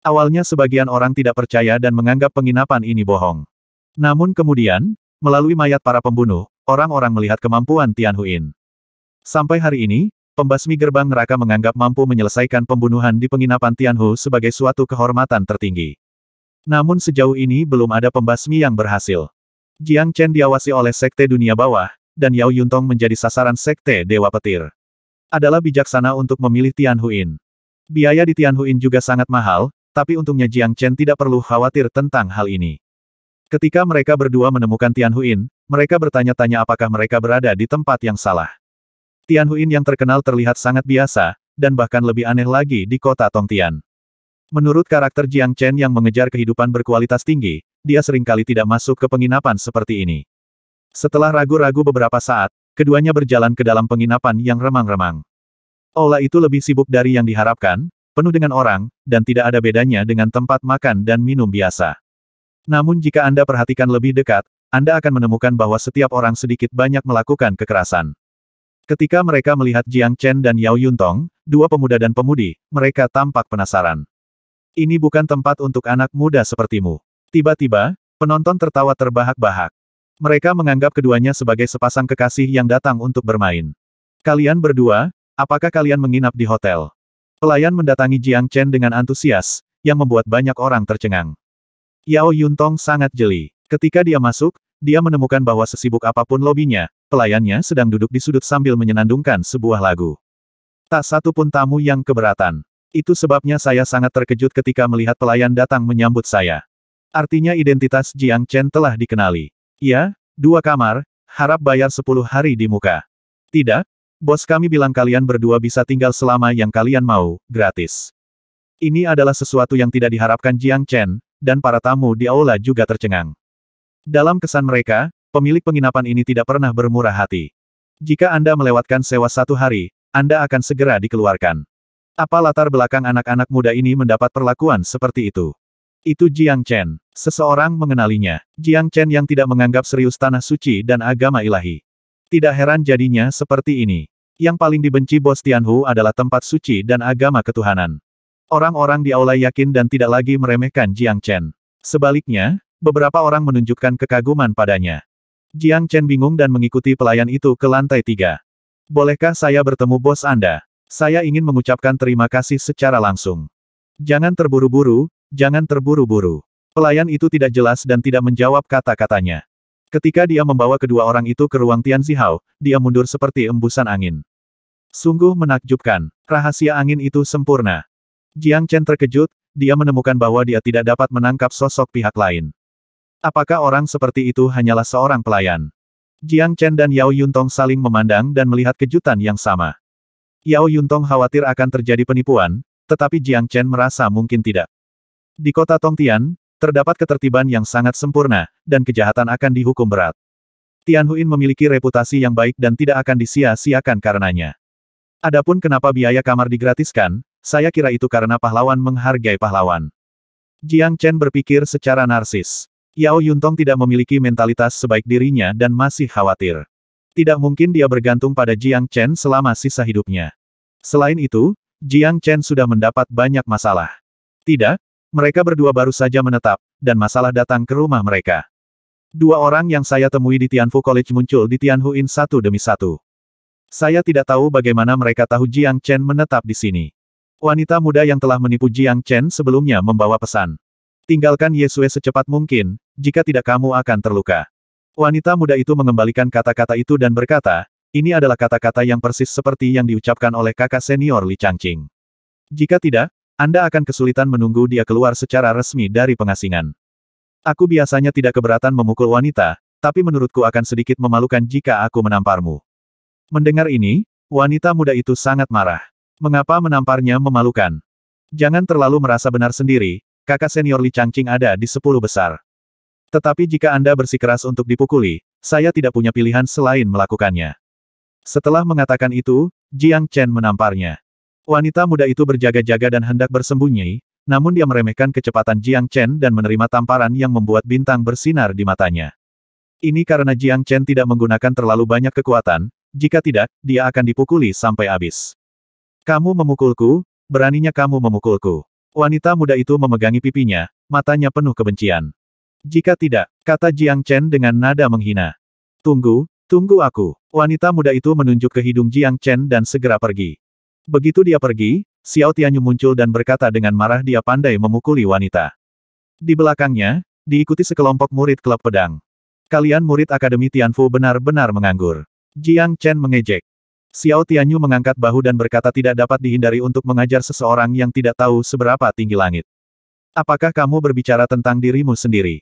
Awalnya sebagian orang tidak percaya dan menganggap penginapan ini bohong. Namun kemudian, melalui mayat para pembunuh, orang-orang melihat kemampuan Tian Huin. Sampai hari ini, pembasmi gerbang neraka menganggap mampu menyelesaikan pembunuhan di penginapan Tianhu sebagai suatu kehormatan tertinggi. Namun sejauh ini belum ada pembasmi yang berhasil. Jiang Chen diawasi oleh Sekte Dunia Bawah, dan Yao Yuntong menjadi sasaran Sekte Dewa Petir. Adalah bijaksana untuk memilih Tianhuin. Biaya di Tianhuin juga sangat mahal, tapi untungnya Jiang Chen tidak perlu khawatir tentang hal ini. Ketika mereka berdua menemukan Tianhuin, mereka bertanya-tanya apakah mereka berada di tempat yang salah. Tianhuin yang terkenal terlihat sangat biasa, dan bahkan lebih aneh lagi di kota Tongtian. Menurut karakter Jiang Chen yang mengejar kehidupan berkualitas tinggi, dia seringkali tidak masuk ke penginapan seperti ini. Setelah ragu-ragu beberapa saat, keduanya berjalan ke dalam penginapan yang remang-remang. Aula itu lebih sibuk dari yang diharapkan, penuh dengan orang, dan tidak ada bedanya dengan tempat makan dan minum biasa. Namun jika Anda perhatikan lebih dekat, Anda akan menemukan bahwa setiap orang sedikit banyak melakukan kekerasan. Ketika mereka melihat Jiang Chen dan Yao Yuntong, dua pemuda dan pemudi, mereka tampak penasaran. Ini bukan tempat untuk anak muda sepertimu. Tiba-tiba, penonton tertawa terbahak-bahak. Mereka menganggap keduanya sebagai sepasang kekasih yang datang untuk bermain. Kalian berdua, apakah kalian menginap di hotel? Pelayan mendatangi Jiang Chen dengan antusias, yang membuat banyak orang tercengang. Yao Yuntong sangat jeli. Ketika dia masuk, dia menemukan bahwa sesibuk apapun lobinya, Pelayannya sedang duduk di sudut sambil menyenandungkan sebuah lagu. Tak satu pun tamu yang keberatan. Itu sebabnya saya sangat terkejut ketika melihat pelayan datang menyambut saya. Artinya identitas Jiang Chen telah dikenali. Ya, dua kamar, harap bayar sepuluh hari di muka. Tidak, bos kami bilang kalian berdua bisa tinggal selama yang kalian mau, gratis. Ini adalah sesuatu yang tidak diharapkan Jiang Chen, dan para tamu di aula juga tercengang. Dalam kesan mereka, pemilik penginapan ini tidak pernah bermurah hati. Jika Anda melewatkan sewa satu hari, Anda akan segera dikeluarkan. Apa latar belakang anak-anak muda ini mendapat perlakuan seperti itu? Itu Jiang Chen. Seseorang mengenalinya. Jiang Chen yang tidak menganggap serius tanah suci dan agama ilahi. Tidak heran jadinya seperti ini. Yang paling dibenci bos Tianhu adalah tempat suci dan agama ketuhanan. Orang-orang di aula yakin dan tidak lagi meremehkan Jiang Chen. Sebaliknya, beberapa orang menunjukkan kekaguman padanya. Jiang Chen bingung dan mengikuti pelayan itu ke lantai tiga. Bolehkah saya bertemu bos Anda? Saya ingin mengucapkan terima kasih secara langsung. Jangan terburu-buru, jangan terburu-buru. Pelayan itu tidak jelas dan tidak menjawab kata-katanya. Ketika dia membawa kedua orang itu ke ruang Tian Zihao, dia mundur seperti embusan angin. Sungguh menakjubkan, rahasia angin itu sempurna. Jiang Chen terkejut, dia menemukan bahwa dia tidak dapat menangkap sosok pihak lain. Apakah orang seperti itu hanyalah seorang pelayan? Jiang Chen dan Yao Yuntong saling memandang dan melihat kejutan yang sama. Yao Yuntong khawatir akan terjadi penipuan, tetapi Jiang Chen merasa mungkin tidak. Di kota Tongtian, terdapat ketertiban yang sangat sempurna, dan kejahatan akan dihukum berat. Tian Tianhuin memiliki reputasi yang baik dan tidak akan disia-siakan karenanya. Adapun kenapa biaya kamar digratiskan, saya kira itu karena pahlawan menghargai pahlawan. Jiang Chen berpikir secara narsis. Yao Yuntong tidak memiliki mentalitas sebaik dirinya dan masih khawatir. Tidak mungkin dia bergantung pada Jiang Chen selama sisa hidupnya. Selain itu, Jiang Chen sudah mendapat banyak masalah. Tidak, mereka berdua baru saja menetap, dan masalah datang ke rumah mereka. Dua orang yang saya temui di Tianfu College muncul di Tianhuin satu demi satu. Saya tidak tahu bagaimana mereka tahu Jiang Chen menetap di sini. Wanita muda yang telah menipu Jiang Chen sebelumnya membawa pesan. Tinggalkan Yesue secepat mungkin, jika tidak kamu akan terluka. Wanita muda itu mengembalikan kata-kata itu dan berkata, ini adalah kata-kata yang persis seperti yang diucapkan oleh kakak senior Li Changqing. Jika tidak, Anda akan kesulitan menunggu dia keluar secara resmi dari pengasingan. Aku biasanya tidak keberatan memukul wanita, tapi menurutku akan sedikit memalukan jika aku menamparmu. Mendengar ini, wanita muda itu sangat marah. Mengapa menamparnya memalukan? Jangan terlalu merasa benar sendiri, kakak senior Li Changqing ada di sepuluh besar. Tetapi jika Anda bersikeras untuk dipukuli, saya tidak punya pilihan selain melakukannya. Setelah mengatakan itu, Jiang Chen menamparnya. Wanita muda itu berjaga-jaga dan hendak bersembunyi, namun dia meremehkan kecepatan Jiang Chen dan menerima tamparan yang membuat bintang bersinar di matanya. Ini karena Jiang Chen tidak menggunakan terlalu banyak kekuatan, jika tidak, dia akan dipukuli sampai habis. Kamu memukulku, beraninya kamu memukulku. Wanita muda itu memegangi pipinya, matanya penuh kebencian. Jika tidak, kata Jiang Chen dengan nada menghina. Tunggu, tunggu aku. Wanita muda itu menunjuk ke hidung Jiang Chen dan segera pergi. Begitu dia pergi, Xiao Tianyu muncul dan berkata dengan marah dia pandai memukuli wanita. Di belakangnya, diikuti sekelompok murid klub pedang. Kalian murid Akademi Tianfu benar-benar menganggur. Jiang Chen mengejek. Xiao Tianyu mengangkat bahu dan berkata tidak dapat dihindari untuk mengajar seseorang yang tidak tahu seberapa tinggi langit. Apakah kamu berbicara tentang dirimu sendiri?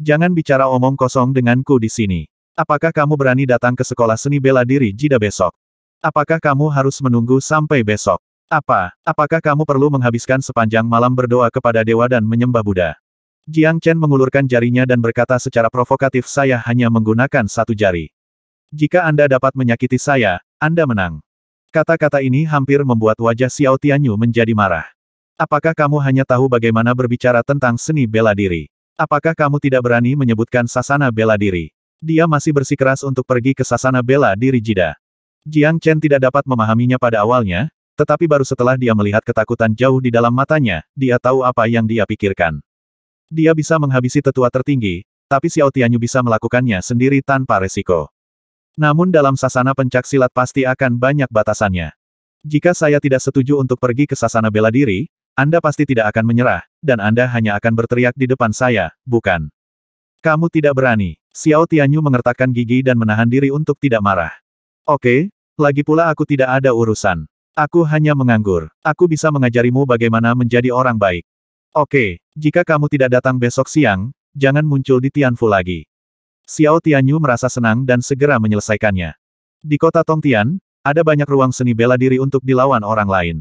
Jangan bicara omong kosong denganku di sini. Apakah kamu berani datang ke sekolah seni bela diri jida besok? Apakah kamu harus menunggu sampai besok? Apa, apakah kamu perlu menghabiskan sepanjang malam berdoa kepada dewa dan menyembah Buddha? Jiang Chen mengulurkan jarinya dan berkata secara provokatif saya hanya menggunakan satu jari. Jika Anda dapat menyakiti saya, anda menang. Kata-kata ini hampir membuat wajah Xiao Tianyu menjadi marah. Apakah kamu hanya tahu bagaimana berbicara tentang seni bela diri? Apakah kamu tidak berani menyebutkan sasana bela diri? Dia masih bersikeras untuk pergi ke sasana bela diri Jida. Jiang Chen tidak dapat memahaminya pada awalnya, tetapi baru setelah dia melihat ketakutan jauh di dalam matanya, dia tahu apa yang dia pikirkan. Dia bisa menghabisi tetua tertinggi, tapi Xiao Tianyu bisa melakukannya sendiri tanpa resiko. Namun dalam sasana pencak silat pasti akan banyak batasannya. Jika saya tidak setuju untuk pergi ke sasana bela diri, Anda pasti tidak akan menyerah, dan Anda hanya akan berteriak di depan saya, bukan? Kamu tidak berani. Xiao Tianyu mengertakkan gigi dan menahan diri untuk tidak marah. Oke, lagi pula aku tidak ada urusan. Aku hanya menganggur. Aku bisa mengajarimu bagaimana menjadi orang baik. Oke, jika kamu tidak datang besok siang, jangan muncul di Tianfu lagi. Xiao Tianyu merasa senang dan segera menyelesaikannya. Di kota Tongtian, ada banyak ruang seni bela diri untuk dilawan orang lain.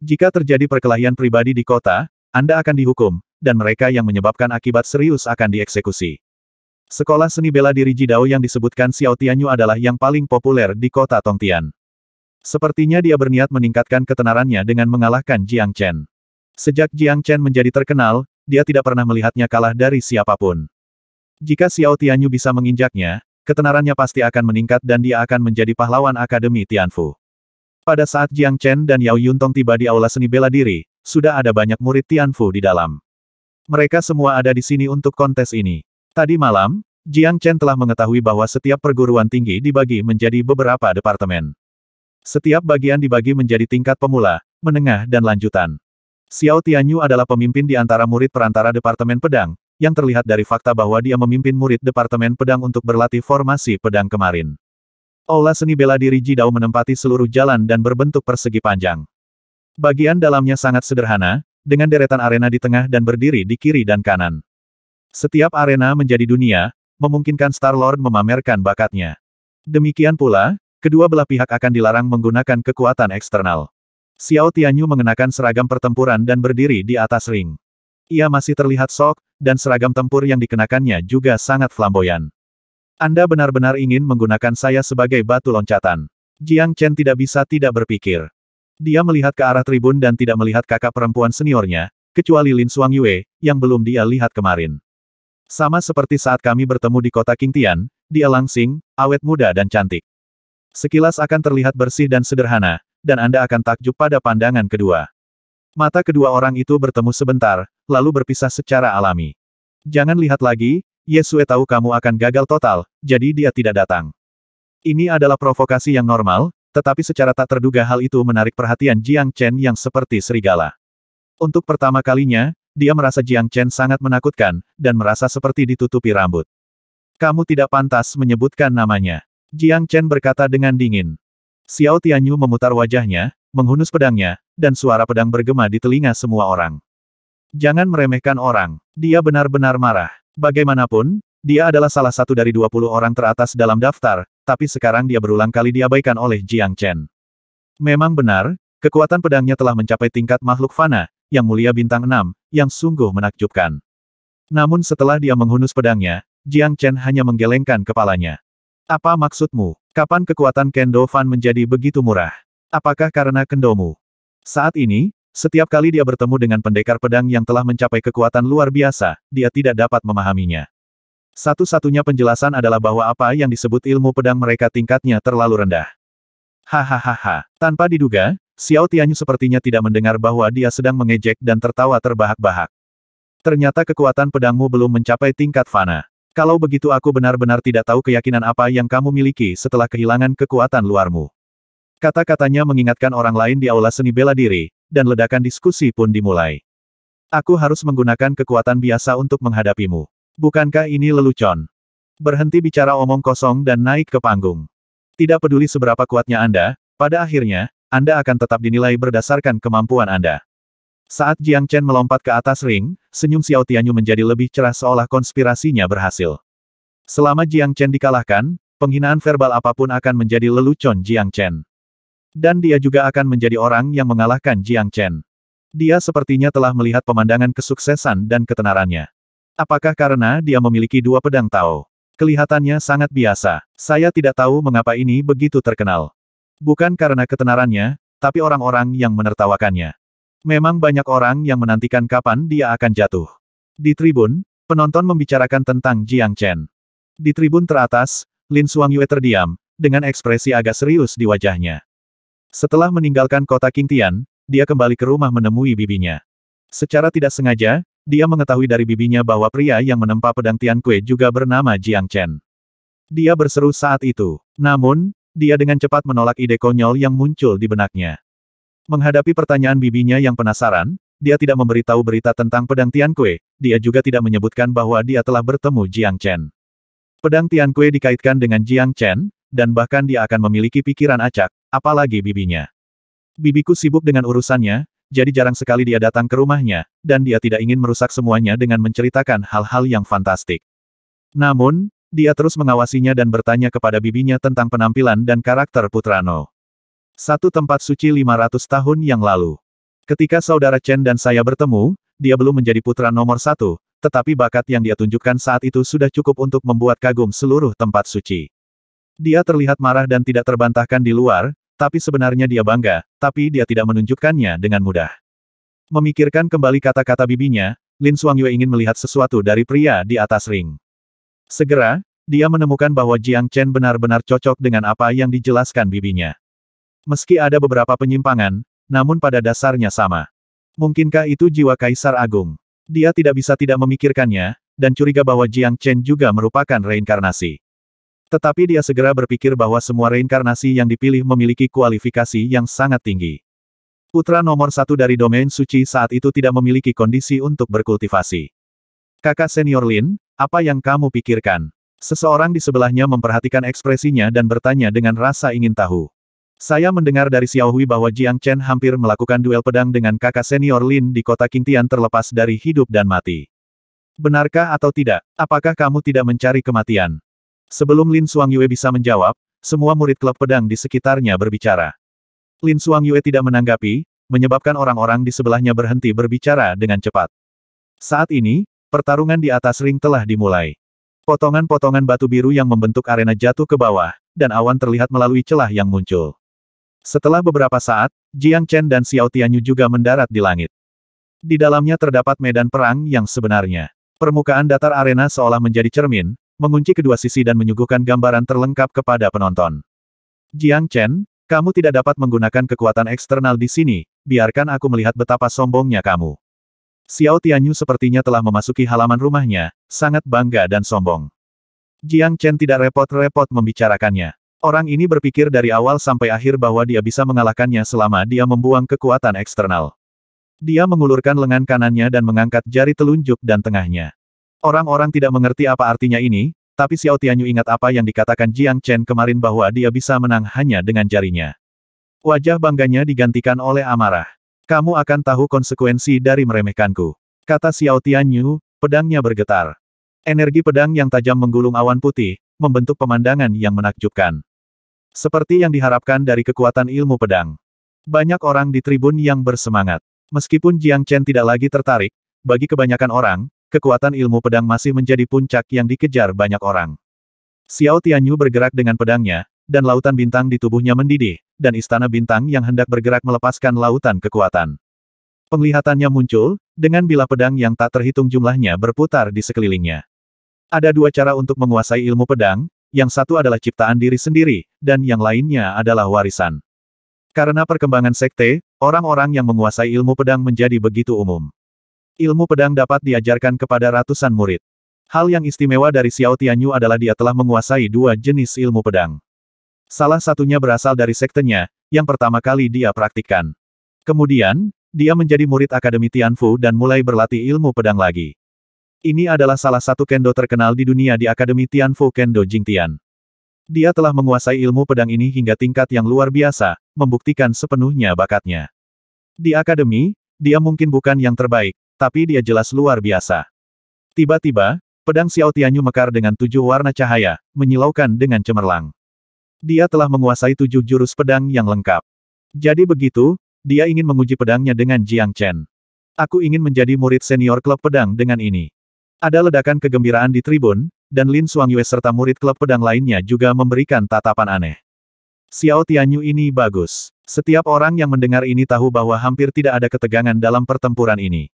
Jika terjadi perkelahian pribadi di kota, Anda akan dihukum, dan mereka yang menyebabkan akibat serius akan dieksekusi. Sekolah seni bela diri Jidao yang disebutkan Xiao Tianyu adalah yang paling populer di kota Tongtian. Sepertinya dia berniat meningkatkan ketenarannya dengan mengalahkan Jiang Chen. Sejak Jiang Chen menjadi terkenal, dia tidak pernah melihatnya kalah dari siapapun. Jika Xiao Tianyu bisa menginjaknya, ketenarannya pasti akan meningkat dan dia akan menjadi pahlawan Akademi Tianfu. Pada saat Jiang Chen dan Yao Yuntong tiba di aula seni bela diri, sudah ada banyak murid Tianfu di dalam. Mereka semua ada di sini untuk kontes ini. Tadi malam, Jiang Chen telah mengetahui bahwa setiap perguruan tinggi dibagi menjadi beberapa departemen. Setiap bagian dibagi menjadi tingkat pemula, menengah dan lanjutan. Xiao Tianyu adalah pemimpin di antara murid perantara Departemen Pedang, yang terlihat dari fakta bahwa dia memimpin murid Departemen Pedang untuk berlatih formasi pedang kemarin. Aula seni bela diri Jidao menempati seluruh jalan dan berbentuk persegi panjang. Bagian dalamnya sangat sederhana, dengan deretan arena di tengah dan berdiri di kiri dan kanan. Setiap arena menjadi dunia, memungkinkan Star-Lord memamerkan bakatnya. Demikian pula, kedua belah pihak akan dilarang menggunakan kekuatan eksternal. Xiao Tianyu mengenakan seragam pertempuran dan berdiri di atas ring. Ia masih terlihat sok, dan seragam tempur yang dikenakannya juga sangat flamboyan. Anda benar-benar ingin menggunakan saya sebagai batu loncatan. Jiang Chen tidak bisa tidak berpikir. Dia melihat ke arah tribun dan tidak melihat kakak perempuan seniornya, kecuali Lin Suang Yue, yang belum dia lihat kemarin. Sama seperti saat kami bertemu di kota Qingtian, dia langsing, awet muda dan cantik. Sekilas akan terlihat bersih dan sederhana, dan Anda akan takjub pada pandangan kedua. Mata kedua orang itu bertemu sebentar, lalu berpisah secara alami. Jangan lihat lagi, Yesue tahu kamu akan gagal total, jadi dia tidak datang. Ini adalah provokasi yang normal, tetapi secara tak terduga hal itu menarik perhatian Jiang Chen yang seperti serigala. Untuk pertama kalinya, dia merasa Jiang Chen sangat menakutkan, dan merasa seperti ditutupi rambut. Kamu tidak pantas menyebutkan namanya. Jiang Chen berkata dengan dingin. Xiao Tianyu memutar wajahnya, menghunus pedangnya, dan suara pedang bergema di telinga semua orang. Jangan meremehkan orang. Dia benar-benar marah. Bagaimanapun, dia adalah salah satu dari 20 orang teratas dalam daftar, tapi sekarang dia berulang kali diabaikan oleh Jiang Chen. Memang benar, kekuatan pedangnya telah mencapai tingkat makhluk fana, yang mulia bintang 6, yang sungguh menakjubkan. Namun setelah dia menghunus pedangnya, Jiang Chen hanya menggelengkan kepalanya. Apa maksudmu? Kapan kekuatan Kendo Fan menjadi begitu murah? Apakah karena kendomu? Saat ini, setiap kali dia bertemu dengan pendekar pedang yang telah mencapai kekuatan luar biasa, dia tidak dapat memahaminya. Satu-satunya penjelasan adalah bahwa apa yang disebut ilmu pedang mereka tingkatnya terlalu rendah. Hahaha, tanpa diduga, Xiao Tianyu sepertinya tidak mendengar bahwa dia sedang mengejek dan tertawa terbahak-bahak. Ternyata kekuatan pedangmu belum mencapai tingkat fana. Kalau begitu aku benar-benar tidak tahu keyakinan apa yang kamu miliki setelah kehilangan kekuatan luarmu. Kata-katanya mengingatkan orang lain di aula seni bela diri, dan ledakan diskusi pun dimulai. Aku harus menggunakan kekuatan biasa untuk menghadapimu. Bukankah ini lelucon? Berhenti bicara omong kosong dan naik ke panggung. Tidak peduli seberapa kuatnya Anda, pada akhirnya, Anda akan tetap dinilai berdasarkan kemampuan Anda. Saat Jiang Chen melompat ke atas ring, senyum Xiao Tianyu menjadi lebih cerah seolah konspirasinya berhasil. Selama Jiang Chen dikalahkan, penghinaan verbal apapun akan menjadi lelucon Jiang Chen. Dan dia juga akan menjadi orang yang mengalahkan Jiang Chen. Dia sepertinya telah melihat pemandangan kesuksesan dan ketenarannya. Apakah karena dia memiliki dua pedang Tao? Kelihatannya sangat biasa. Saya tidak tahu mengapa ini begitu terkenal. Bukan karena ketenarannya, tapi orang-orang yang menertawakannya. Memang banyak orang yang menantikan kapan dia akan jatuh. Di tribun, penonton membicarakan tentang Jiang Chen. Di tribun teratas, Lin Suang Yue terdiam, dengan ekspresi agak serius di wajahnya. Setelah meninggalkan kota Tian, dia kembali ke rumah menemui bibinya. Secara tidak sengaja, dia mengetahui dari bibinya bahwa pria yang menempa pedang Tian Kue juga bernama Jiang Chen. Dia berseru saat itu. Namun, dia dengan cepat menolak ide konyol yang muncul di benaknya. Menghadapi pertanyaan bibinya yang penasaran, dia tidak memberitahu berita tentang pedang Tian Kue, dia juga tidak menyebutkan bahwa dia telah bertemu Jiang Chen. Pedang Tian Kue dikaitkan dengan Jiang Chen, dan bahkan dia akan memiliki pikiran acak, apalagi bibinya. Bibiku sibuk dengan urusannya, jadi jarang sekali dia datang ke rumahnya, dan dia tidak ingin merusak semuanya dengan menceritakan hal-hal yang fantastik. Namun, dia terus mengawasinya dan bertanya kepada bibinya tentang penampilan dan karakter Putrano. Satu tempat suci 500 tahun yang lalu. Ketika saudara Chen dan saya bertemu, dia belum menjadi putra nomor satu, tetapi bakat yang dia tunjukkan saat itu sudah cukup untuk membuat kagum seluruh tempat suci. Dia terlihat marah dan tidak terbantahkan di luar, tapi sebenarnya dia bangga, tapi dia tidak menunjukkannya dengan mudah. Memikirkan kembali kata-kata bibinya, Lin Suang Yue ingin melihat sesuatu dari pria di atas ring. Segera, dia menemukan bahwa Jiang Chen benar-benar cocok dengan apa yang dijelaskan bibinya. Meski ada beberapa penyimpangan, namun pada dasarnya sama. Mungkinkah itu jiwa Kaisar Agung? Dia tidak bisa tidak memikirkannya, dan curiga bahwa Jiang Chen juga merupakan reinkarnasi. Tetapi dia segera berpikir bahwa semua reinkarnasi yang dipilih memiliki kualifikasi yang sangat tinggi. Putra nomor satu dari domain suci saat itu tidak memiliki kondisi untuk berkultivasi. Kakak senior Lin, apa yang kamu pikirkan? Seseorang di sebelahnya memperhatikan ekspresinya dan bertanya dengan rasa ingin tahu. Saya mendengar dari Xiao Hui bahwa Jiang Chen hampir melakukan duel pedang dengan kakak senior Lin di kota Qingtian terlepas dari hidup dan mati. Benarkah atau tidak? Apakah kamu tidak mencari kematian? Sebelum Lin Suang Yue bisa menjawab, semua murid klub pedang di sekitarnya berbicara. Lin Suang Yue tidak menanggapi, menyebabkan orang-orang di sebelahnya berhenti berbicara dengan cepat. Saat ini, pertarungan di atas ring telah dimulai. Potongan-potongan batu biru yang membentuk arena jatuh ke bawah, dan awan terlihat melalui celah yang muncul. Setelah beberapa saat, Jiang Chen dan Xiao Tianyu juga mendarat di langit. Di dalamnya terdapat medan perang yang sebenarnya. Permukaan datar arena seolah menjadi cermin, mengunci kedua sisi dan menyuguhkan gambaran terlengkap kepada penonton. Jiang Chen, kamu tidak dapat menggunakan kekuatan eksternal di sini, biarkan aku melihat betapa sombongnya kamu. Xiao Tianyu sepertinya telah memasuki halaman rumahnya, sangat bangga dan sombong. Jiang Chen tidak repot-repot membicarakannya. Orang ini berpikir dari awal sampai akhir bahwa dia bisa mengalahkannya selama dia membuang kekuatan eksternal. Dia mengulurkan lengan kanannya dan mengangkat jari telunjuk dan tengahnya. Orang-orang tidak mengerti apa artinya ini, tapi Xiao Tianyu ingat apa yang dikatakan Jiang Chen kemarin bahwa dia bisa menang hanya dengan jarinya. Wajah bangganya digantikan oleh amarah. Kamu akan tahu konsekuensi dari meremehkanku. Kata Xiao Tianyu, pedangnya bergetar. Energi pedang yang tajam menggulung awan putih, membentuk pemandangan yang menakjubkan. Seperti yang diharapkan dari kekuatan ilmu pedang. Banyak orang di tribun yang bersemangat. Meskipun Jiang Chen tidak lagi tertarik, bagi kebanyakan orang, kekuatan ilmu pedang masih menjadi puncak yang dikejar banyak orang. Xiao Tianyu bergerak dengan pedangnya, dan lautan bintang di tubuhnya mendidih, dan istana bintang yang hendak bergerak melepaskan lautan kekuatan. Penglihatannya muncul, dengan bila pedang yang tak terhitung jumlahnya berputar di sekelilingnya. Ada dua cara untuk menguasai ilmu pedang, yang satu adalah ciptaan diri sendiri, dan yang lainnya adalah warisan. Karena perkembangan sekte, orang-orang yang menguasai ilmu pedang menjadi begitu umum. Ilmu pedang dapat diajarkan kepada ratusan murid. Hal yang istimewa dari Xiao Tianyu adalah dia telah menguasai dua jenis ilmu pedang. Salah satunya berasal dari sektenya, yang pertama kali dia praktikkan. Kemudian, dia menjadi murid Akademi Tianfu dan mulai berlatih ilmu pedang lagi. Ini adalah salah satu kendo terkenal di dunia di Akademi Tianfu Kendo Jingtian. Dia telah menguasai ilmu pedang ini hingga tingkat yang luar biasa, membuktikan sepenuhnya bakatnya. Di akademi, dia mungkin bukan yang terbaik, tapi dia jelas luar biasa. Tiba-tiba, pedang Xiao Tianyu mekar dengan tujuh warna cahaya, menyilaukan dengan cemerlang. Dia telah menguasai tujuh jurus pedang yang lengkap. Jadi begitu, dia ingin menguji pedangnya dengan Jiang Chen. Aku ingin menjadi murid senior klub pedang dengan ini. Ada ledakan kegembiraan di tribun, dan Lin Yue serta murid klub pedang lainnya juga memberikan tatapan aneh. Xiao Tianyu ini bagus. Setiap orang yang mendengar ini tahu bahwa hampir tidak ada ketegangan dalam pertempuran ini.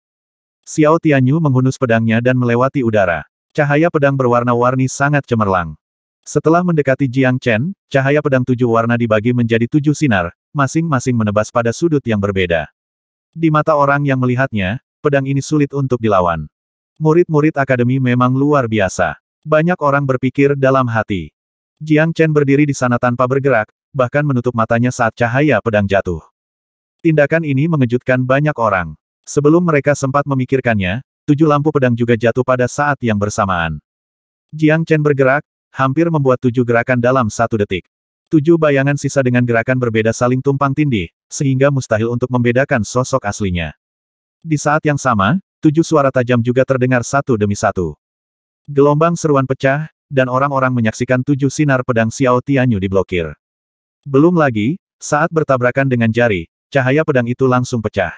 Xiao Tianyu menghunus pedangnya dan melewati udara. Cahaya pedang berwarna-warni sangat cemerlang. Setelah mendekati Jiang Chen, cahaya pedang tujuh warna dibagi menjadi tujuh sinar, masing-masing menebas pada sudut yang berbeda. Di mata orang yang melihatnya, pedang ini sulit untuk dilawan. Murid-murid akademi memang luar biasa. Banyak orang berpikir dalam hati. Jiang Chen berdiri di sana tanpa bergerak, bahkan menutup matanya saat cahaya pedang jatuh. Tindakan ini mengejutkan banyak orang. Sebelum mereka sempat memikirkannya, tujuh lampu pedang juga jatuh pada saat yang bersamaan. Jiang Chen bergerak, hampir membuat tujuh gerakan dalam satu detik. Tujuh bayangan sisa dengan gerakan berbeda saling tumpang tindih, sehingga mustahil untuk membedakan sosok aslinya. Di saat yang sama, tujuh suara tajam juga terdengar satu demi satu. Gelombang seruan pecah, dan orang-orang menyaksikan tujuh sinar pedang Xiao Tianyu diblokir. Belum lagi, saat bertabrakan dengan jari, cahaya pedang itu langsung pecah.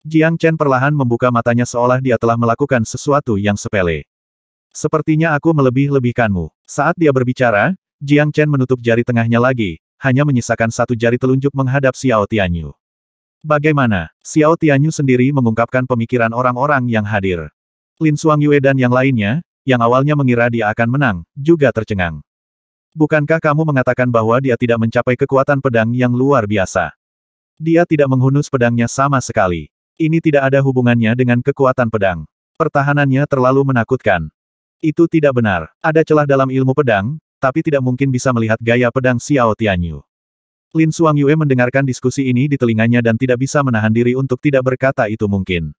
Jiang Chen perlahan membuka matanya seolah dia telah melakukan sesuatu yang sepele. Sepertinya aku melebih-lebihkanmu. Saat dia berbicara, Jiang Chen menutup jari tengahnya lagi, hanya menyisakan satu jari telunjuk menghadap Xiao Tianyu. Bagaimana? Xiao Tianyu sendiri mengungkapkan pemikiran orang-orang yang hadir. Lin Suang Yue dan yang lainnya, yang awalnya mengira dia akan menang, juga tercengang. Bukankah kamu mengatakan bahwa dia tidak mencapai kekuatan pedang yang luar biasa? Dia tidak menghunus pedangnya sama sekali. Ini tidak ada hubungannya dengan kekuatan pedang. Pertahanannya terlalu menakutkan. Itu tidak benar. Ada celah dalam ilmu pedang, tapi tidak mungkin bisa melihat gaya pedang Xiao Tianyu. Lin Suang Yue mendengarkan diskusi ini di telinganya dan tidak bisa menahan diri untuk tidak berkata itu mungkin.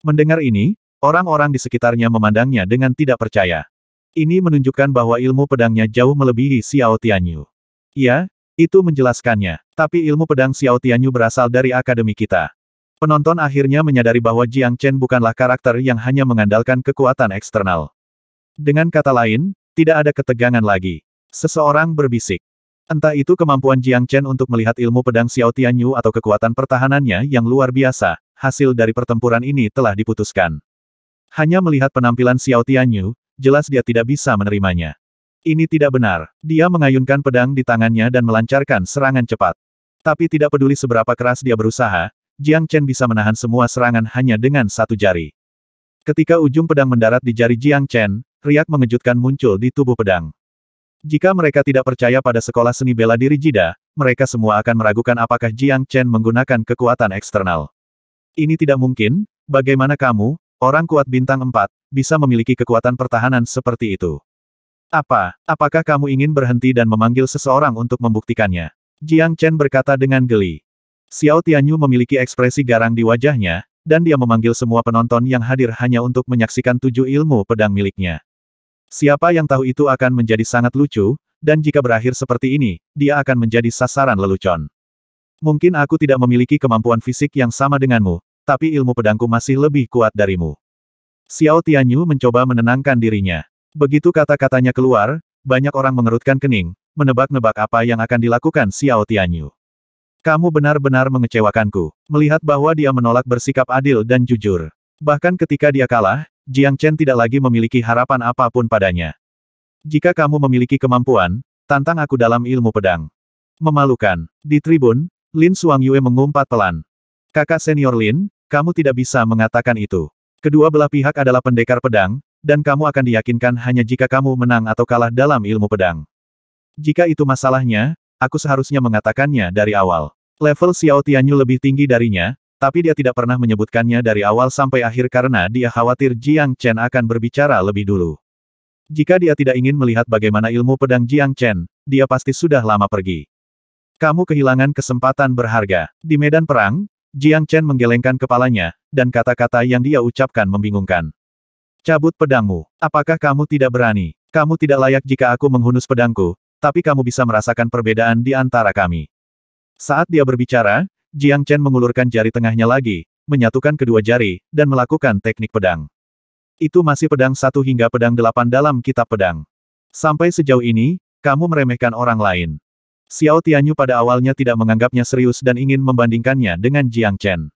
Mendengar ini, orang-orang di sekitarnya memandangnya dengan tidak percaya. Ini menunjukkan bahwa ilmu pedangnya jauh melebihi Xiao Tianyu. Ya, itu menjelaskannya. Tapi ilmu pedang Xiao Tianyu berasal dari akademi kita. Penonton akhirnya menyadari bahwa Jiang Chen bukanlah karakter yang hanya mengandalkan kekuatan eksternal. Dengan kata lain, tidak ada ketegangan lagi. Seseorang berbisik. Entah itu kemampuan Jiang Chen untuk melihat ilmu pedang Xiao Tianyu atau kekuatan pertahanannya yang luar biasa, hasil dari pertempuran ini telah diputuskan. Hanya melihat penampilan Xiao Tianyu, jelas dia tidak bisa menerimanya. Ini tidak benar. Dia mengayunkan pedang di tangannya dan melancarkan serangan cepat. Tapi tidak peduli seberapa keras dia berusaha, Jiang Chen bisa menahan semua serangan hanya dengan satu jari. Ketika ujung pedang mendarat di jari Jiang Chen, riak mengejutkan muncul di tubuh pedang. Jika mereka tidak percaya pada sekolah seni bela diri Jida, mereka semua akan meragukan apakah Jiang Chen menggunakan kekuatan eksternal. Ini tidak mungkin, bagaimana kamu, orang kuat bintang 4, bisa memiliki kekuatan pertahanan seperti itu. Apa, apakah kamu ingin berhenti dan memanggil seseorang untuk membuktikannya? Jiang Chen berkata dengan geli. Xiao Tianyu memiliki ekspresi garang di wajahnya, dan dia memanggil semua penonton yang hadir hanya untuk menyaksikan tujuh ilmu pedang miliknya. Siapa yang tahu itu akan menjadi sangat lucu, dan jika berakhir seperti ini, dia akan menjadi sasaran lelucon. Mungkin aku tidak memiliki kemampuan fisik yang sama denganmu, tapi ilmu pedangku masih lebih kuat darimu. Xiao Tianyu mencoba menenangkan dirinya. Begitu kata-katanya keluar, banyak orang mengerutkan kening, menebak-nebak apa yang akan dilakukan Xiao Tianyu. Kamu benar-benar mengecewakanku. Melihat bahwa dia menolak bersikap adil dan jujur. Bahkan ketika dia kalah, Jiang Chen tidak lagi memiliki harapan apapun padanya. Jika kamu memiliki kemampuan, tantang aku dalam ilmu pedang. Memalukan. Di tribun, Lin Suang Yue mengumpat pelan. Kakak senior Lin, kamu tidak bisa mengatakan itu. Kedua belah pihak adalah pendekar pedang, dan kamu akan diyakinkan hanya jika kamu menang atau kalah dalam ilmu pedang. Jika itu masalahnya, Aku seharusnya mengatakannya dari awal. Level Xiao Tianyu lebih tinggi darinya, tapi dia tidak pernah menyebutkannya dari awal sampai akhir karena dia khawatir Jiang Chen akan berbicara lebih dulu. Jika dia tidak ingin melihat bagaimana ilmu pedang Jiang Chen, dia pasti sudah lama pergi. Kamu kehilangan kesempatan berharga. Di medan perang, Jiang Chen menggelengkan kepalanya, dan kata-kata yang dia ucapkan membingungkan. Cabut pedangmu. Apakah kamu tidak berani? Kamu tidak layak jika aku menghunus pedangku, tapi kamu bisa merasakan perbedaan di antara kami. Saat dia berbicara, Jiang Chen mengulurkan jari tengahnya lagi, menyatukan kedua jari, dan melakukan teknik pedang. Itu masih pedang satu hingga pedang delapan dalam kitab pedang. Sampai sejauh ini, kamu meremehkan orang lain. Xiao Tianyu pada awalnya tidak menganggapnya serius dan ingin membandingkannya dengan Jiang Chen.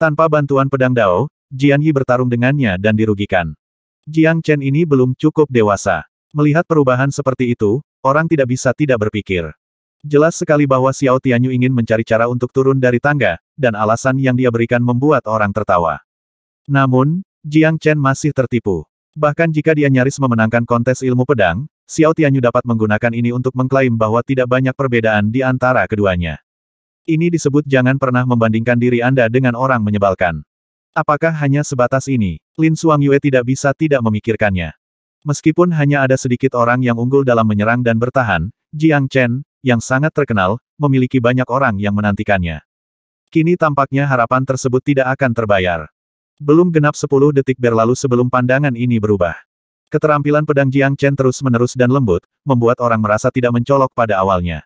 Tanpa bantuan pedang Dao, Jiang Yi bertarung dengannya dan dirugikan. Jiang Chen ini belum cukup dewasa. Melihat perubahan seperti itu, Orang tidak bisa tidak berpikir. Jelas sekali bahwa Xiao Tianyu ingin mencari cara untuk turun dari tangga, dan alasan yang dia berikan membuat orang tertawa. Namun, Jiang Chen masih tertipu. Bahkan jika dia nyaris memenangkan kontes ilmu pedang, Xiao Tianyu dapat menggunakan ini untuk mengklaim bahwa tidak banyak perbedaan di antara keduanya. Ini disebut jangan pernah membandingkan diri Anda dengan orang menyebalkan. Apakah hanya sebatas ini? Lin Suang Yue tidak bisa tidak memikirkannya. Meskipun hanya ada sedikit orang yang unggul dalam menyerang dan bertahan, Jiang Chen, yang sangat terkenal, memiliki banyak orang yang menantikannya. Kini tampaknya harapan tersebut tidak akan terbayar. Belum genap 10 detik berlalu sebelum pandangan ini berubah. Keterampilan pedang Jiang Chen terus-menerus dan lembut, membuat orang merasa tidak mencolok pada awalnya.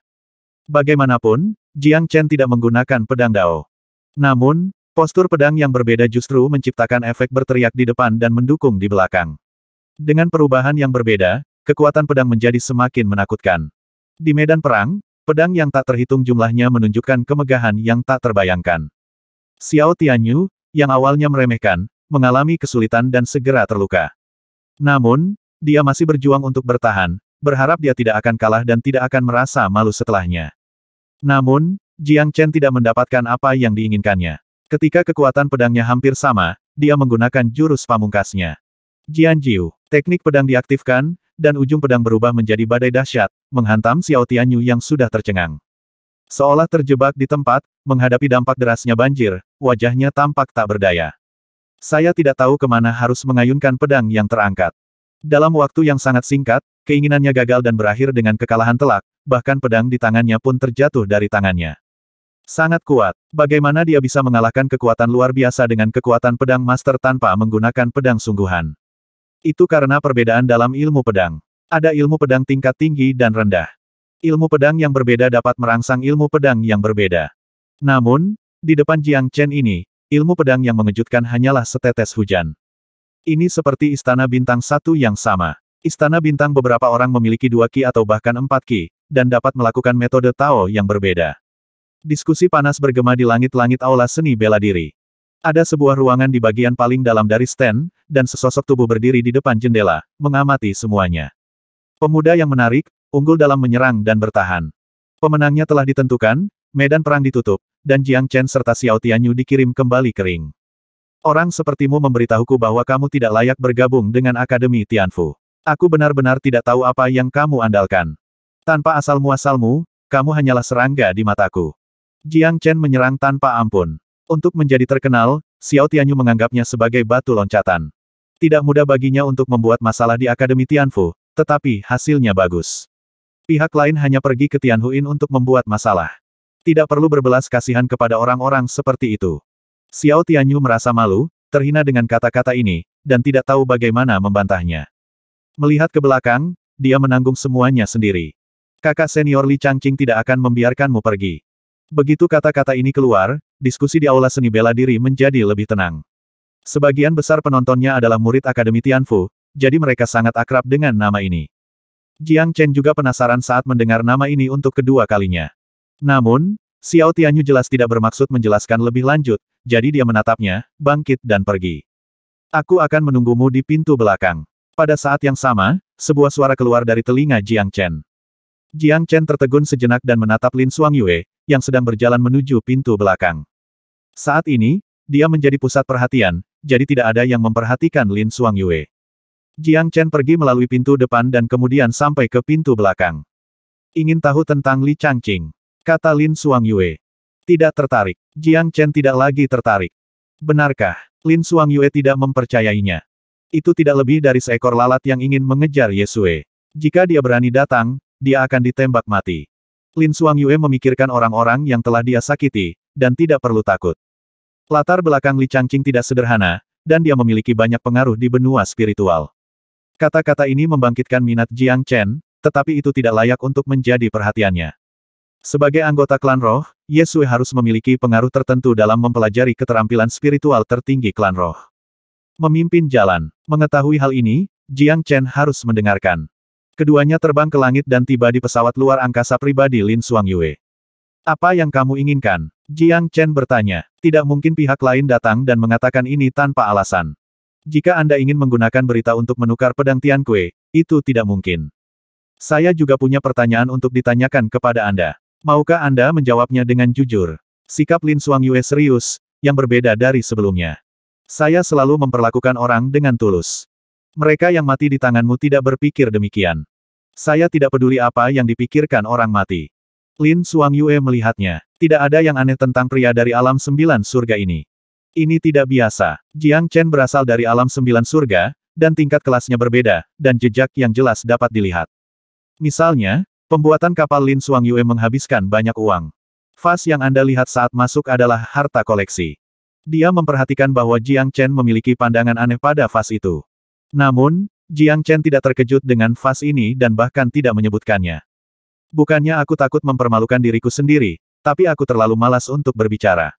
Bagaimanapun, Jiang Chen tidak menggunakan pedang Dao. Namun, postur pedang yang berbeda justru menciptakan efek berteriak di depan dan mendukung di belakang. Dengan perubahan yang berbeda, kekuatan pedang menjadi semakin menakutkan. Di medan perang, pedang yang tak terhitung jumlahnya menunjukkan kemegahan yang tak terbayangkan. Xiao Tianyu, yang awalnya meremehkan, mengalami kesulitan dan segera terluka. Namun, dia masih berjuang untuk bertahan, berharap dia tidak akan kalah dan tidak akan merasa malu setelahnya. Namun, Jiang Chen tidak mendapatkan apa yang diinginkannya. Ketika kekuatan pedangnya hampir sama, dia menggunakan jurus pamungkasnya. Jian Jiu Teknik pedang diaktifkan, dan ujung pedang berubah menjadi badai dahsyat, menghantam Xiao Tianyu yang sudah tercengang. Seolah terjebak di tempat, menghadapi dampak derasnya banjir, wajahnya tampak tak berdaya. Saya tidak tahu kemana harus mengayunkan pedang yang terangkat. Dalam waktu yang sangat singkat, keinginannya gagal dan berakhir dengan kekalahan telak, bahkan pedang di tangannya pun terjatuh dari tangannya. Sangat kuat. Bagaimana dia bisa mengalahkan kekuatan luar biasa dengan kekuatan pedang master tanpa menggunakan pedang sungguhan? Itu karena perbedaan dalam ilmu pedang. Ada ilmu pedang tingkat tinggi dan rendah. Ilmu pedang yang berbeda dapat merangsang ilmu pedang yang berbeda. Namun, di depan Jiang Chen ini, ilmu pedang yang mengejutkan hanyalah setetes hujan. Ini seperti istana bintang satu yang sama. Istana bintang beberapa orang memiliki dua ki atau bahkan empat ki, dan dapat melakukan metode Tao yang berbeda. Diskusi panas bergema di langit-langit aula seni bela diri. Ada sebuah ruangan di bagian paling dalam dari stand, dan sesosok tubuh berdiri di depan jendela, mengamati semuanya. Pemuda yang menarik, unggul dalam menyerang dan bertahan. Pemenangnya telah ditentukan, medan perang ditutup, dan Jiang Chen serta Xiao Tianyu dikirim kembali kering. Orang sepertimu memberitahuku bahwa kamu tidak layak bergabung dengan Akademi Tianfu. Aku benar-benar tidak tahu apa yang kamu andalkan. Tanpa asal-muasalmu, kamu hanyalah serangga di mataku. Jiang Chen menyerang tanpa ampun. Untuk menjadi terkenal, Xiao Tianyu menganggapnya sebagai batu loncatan. Tidak mudah baginya untuk membuat masalah di Akademi Tianfu, tetapi hasilnya bagus. Pihak lain hanya pergi ke Tianhuin untuk membuat masalah. Tidak perlu berbelas kasihan kepada orang-orang seperti itu. Xiao Tianyu merasa malu, terhina dengan kata-kata ini, dan tidak tahu bagaimana membantahnya. Melihat ke belakang, dia menanggung semuanya sendiri. Kakak senior Li Changqing tidak akan membiarkanmu pergi. Begitu kata-kata ini keluar, diskusi di aula seni bela diri menjadi lebih tenang. Sebagian besar penontonnya adalah murid Akademi Tianfu, jadi mereka sangat akrab dengan nama ini. Jiang Chen juga penasaran saat mendengar nama ini untuk kedua kalinya. Namun, Xiao Tianyu jelas tidak bermaksud menjelaskan lebih lanjut, jadi dia menatapnya, bangkit dan pergi. Aku akan menunggumu di pintu belakang. Pada saat yang sama, sebuah suara keluar dari telinga Jiang Chen. Jiang Chen tertegun sejenak dan menatap Lin Suang Yue, yang sedang berjalan menuju pintu belakang. Saat ini, dia menjadi pusat perhatian, jadi tidak ada yang memperhatikan Lin Suang Yue. Jiang Chen pergi melalui pintu depan dan kemudian sampai ke pintu belakang. Ingin tahu tentang Li Changqing? Kata Lin Suang Yue. Tidak tertarik. Jiang Chen tidak lagi tertarik. Benarkah? Lin Suang Yue tidak mempercayainya. Itu tidak lebih dari seekor lalat yang ingin mengejar Yesue. Jika dia berani datang, dia akan ditembak mati. Lin Suang Yue memikirkan orang-orang yang telah dia sakiti, dan tidak perlu takut. Latar belakang Li Changqing tidak sederhana, dan dia memiliki banyak pengaruh di benua spiritual. Kata-kata ini membangkitkan minat Jiang Chen, tetapi itu tidak layak untuk menjadi perhatiannya. Sebagai anggota klan roh, Ye Sui harus memiliki pengaruh tertentu dalam mempelajari keterampilan spiritual tertinggi klan roh. Memimpin jalan. Mengetahui hal ini, Jiang Chen harus mendengarkan. Keduanya terbang ke langit dan tiba di pesawat luar angkasa pribadi Lin Suang Yue. Apa yang kamu inginkan? Jiang Chen bertanya. Tidak mungkin pihak lain datang dan mengatakan ini tanpa alasan. Jika Anda ingin menggunakan berita untuk menukar pedang Tian Kue, itu tidak mungkin. Saya juga punya pertanyaan untuk ditanyakan kepada Anda. Maukah Anda menjawabnya dengan jujur? Sikap Lin Suang Yue serius, yang berbeda dari sebelumnya. Saya selalu memperlakukan orang dengan tulus. Mereka yang mati di tanganmu tidak berpikir demikian. Saya tidak peduli apa yang dipikirkan orang mati. Lin Suang Yue melihatnya. Tidak ada yang aneh tentang pria dari alam sembilan surga ini. Ini tidak biasa. Jiang Chen berasal dari alam sembilan surga, dan tingkat kelasnya berbeda, dan jejak yang jelas dapat dilihat. Misalnya, pembuatan kapal Lin Suang Yue menghabiskan banyak uang. Fas yang Anda lihat saat masuk adalah harta koleksi. Dia memperhatikan bahwa Jiang Chen memiliki pandangan aneh pada fas itu. Namun, Jiang Chen tidak terkejut dengan fas ini dan bahkan tidak menyebutkannya. Bukannya aku takut mempermalukan diriku sendiri, tapi aku terlalu malas untuk berbicara.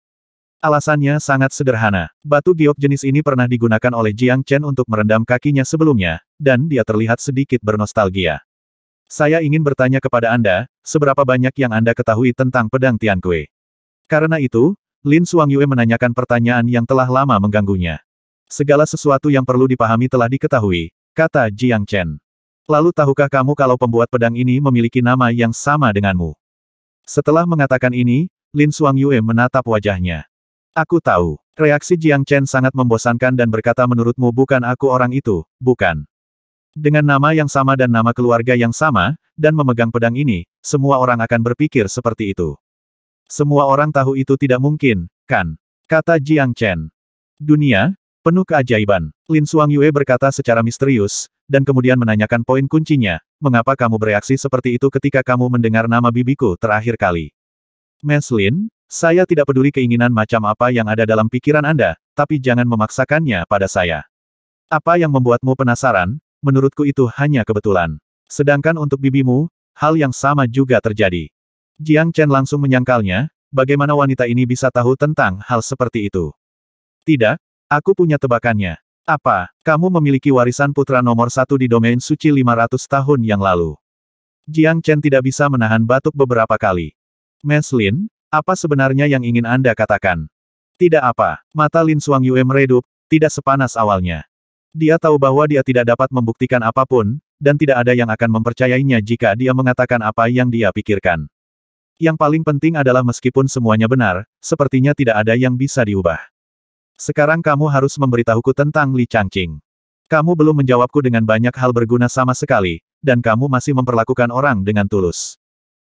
Alasannya sangat sederhana. Batu giok jenis ini pernah digunakan oleh Jiang Chen untuk merendam kakinya sebelumnya, dan dia terlihat sedikit bernostalgia. Saya ingin bertanya kepada Anda, seberapa banyak yang Anda ketahui tentang pedang Tian Kui? Karena itu, Lin Suang Yue menanyakan pertanyaan yang telah lama mengganggunya. Segala sesuatu yang perlu dipahami telah diketahui, kata Jiang Chen. Lalu tahukah kamu kalau pembuat pedang ini memiliki nama yang sama denganmu? Setelah mengatakan ini, Lin Suang Yue menatap wajahnya. Aku tahu. Reaksi Jiang Chen sangat membosankan dan berkata menurutmu bukan aku orang itu, bukan. Dengan nama yang sama dan nama keluarga yang sama, dan memegang pedang ini, semua orang akan berpikir seperti itu. Semua orang tahu itu tidak mungkin, kan? Kata Jiang Chen. Dunia, Penuh keajaiban, Lin Suang Yue berkata secara misterius, dan kemudian menanyakan poin kuncinya, mengapa kamu bereaksi seperti itu ketika kamu mendengar nama bibiku terakhir kali? Mes Lin, saya tidak peduli keinginan macam apa yang ada dalam pikiran Anda, tapi jangan memaksakannya pada saya. Apa yang membuatmu penasaran, menurutku itu hanya kebetulan. Sedangkan untuk bibimu, hal yang sama juga terjadi. Jiang Chen langsung menyangkalnya, bagaimana wanita ini bisa tahu tentang hal seperti itu. Tidak, Aku punya tebakannya. Apa, kamu memiliki warisan putra nomor satu di domain suci 500 tahun yang lalu? Jiang Chen tidak bisa menahan batuk beberapa kali. Meslin, apa sebenarnya yang ingin Anda katakan? Tidak apa, mata Lin Suang Yue meredup, tidak sepanas awalnya. Dia tahu bahwa dia tidak dapat membuktikan apapun, dan tidak ada yang akan mempercayainya jika dia mengatakan apa yang dia pikirkan. Yang paling penting adalah meskipun semuanya benar, sepertinya tidak ada yang bisa diubah. Sekarang kamu harus memberitahuku tentang Li Changqing. Kamu belum menjawabku dengan banyak hal berguna sama sekali, dan kamu masih memperlakukan orang dengan tulus.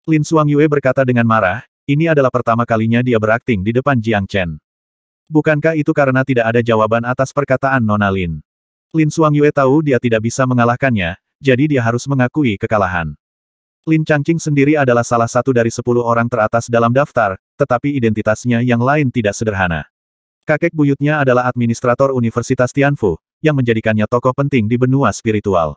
Lin Suang Yue berkata dengan marah, ini adalah pertama kalinya dia berakting di depan Jiang Chen. Bukankah itu karena tidak ada jawaban atas perkataan Nona Lin? Lin Suang Yue tahu dia tidak bisa mengalahkannya, jadi dia harus mengakui kekalahan. Lin Changqing sendiri adalah salah satu dari sepuluh orang teratas dalam daftar, tetapi identitasnya yang lain tidak sederhana. Kakek buyutnya adalah administrator Universitas Tianfu, yang menjadikannya tokoh penting di benua spiritual.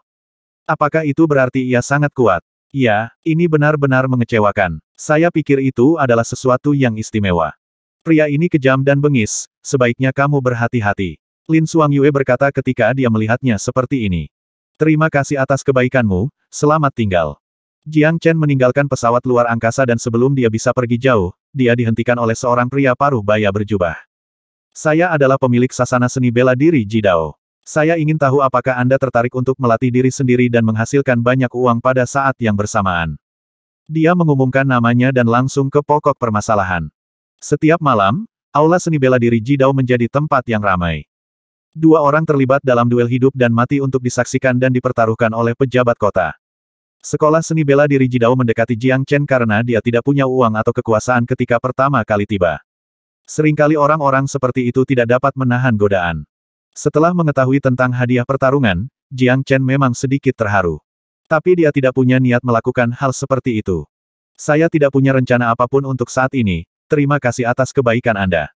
Apakah itu berarti ia sangat kuat? Ya, ini benar-benar mengecewakan. Saya pikir itu adalah sesuatu yang istimewa. Pria ini kejam dan bengis, sebaiknya kamu berhati-hati. Lin Suang Yue berkata ketika dia melihatnya seperti ini. Terima kasih atas kebaikanmu, selamat tinggal. Jiang Chen meninggalkan pesawat luar angkasa dan sebelum dia bisa pergi jauh, dia dihentikan oleh seorang pria paruh baya berjubah. Saya adalah pemilik sasana seni bela diri Jidao. Saya ingin tahu apakah Anda tertarik untuk melatih diri sendiri dan menghasilkan banyak uang pada saat yang bersamaan. Dia mengumumkan namanya dan langsung ke pokok permasalahan. Setiap malam, aula seni bela diri Jidao menjadi tempat yang ramai. Dua orang terlibat dalam duel hidup dan mati untuk disaksikan dan dipertaruhkan oleh pejabat kota. Sekolah seni bela diri Jidao mendekati Jiang Chen karena dia tidak punya uang atau kekuasaan ketika pertama kali tiba. Seringkali orang-orang seperti itu tidak dapat menahan godaan. Setelah mengetahui tentang hadiah pertarungan, Jiang Chen memang sedikit terharu. Tapi dia tidak punya niat melakukan hal seperti itu. Saya tidak punya rencana apapun untuk saat ini, terima kasih atas kebaikan Anda.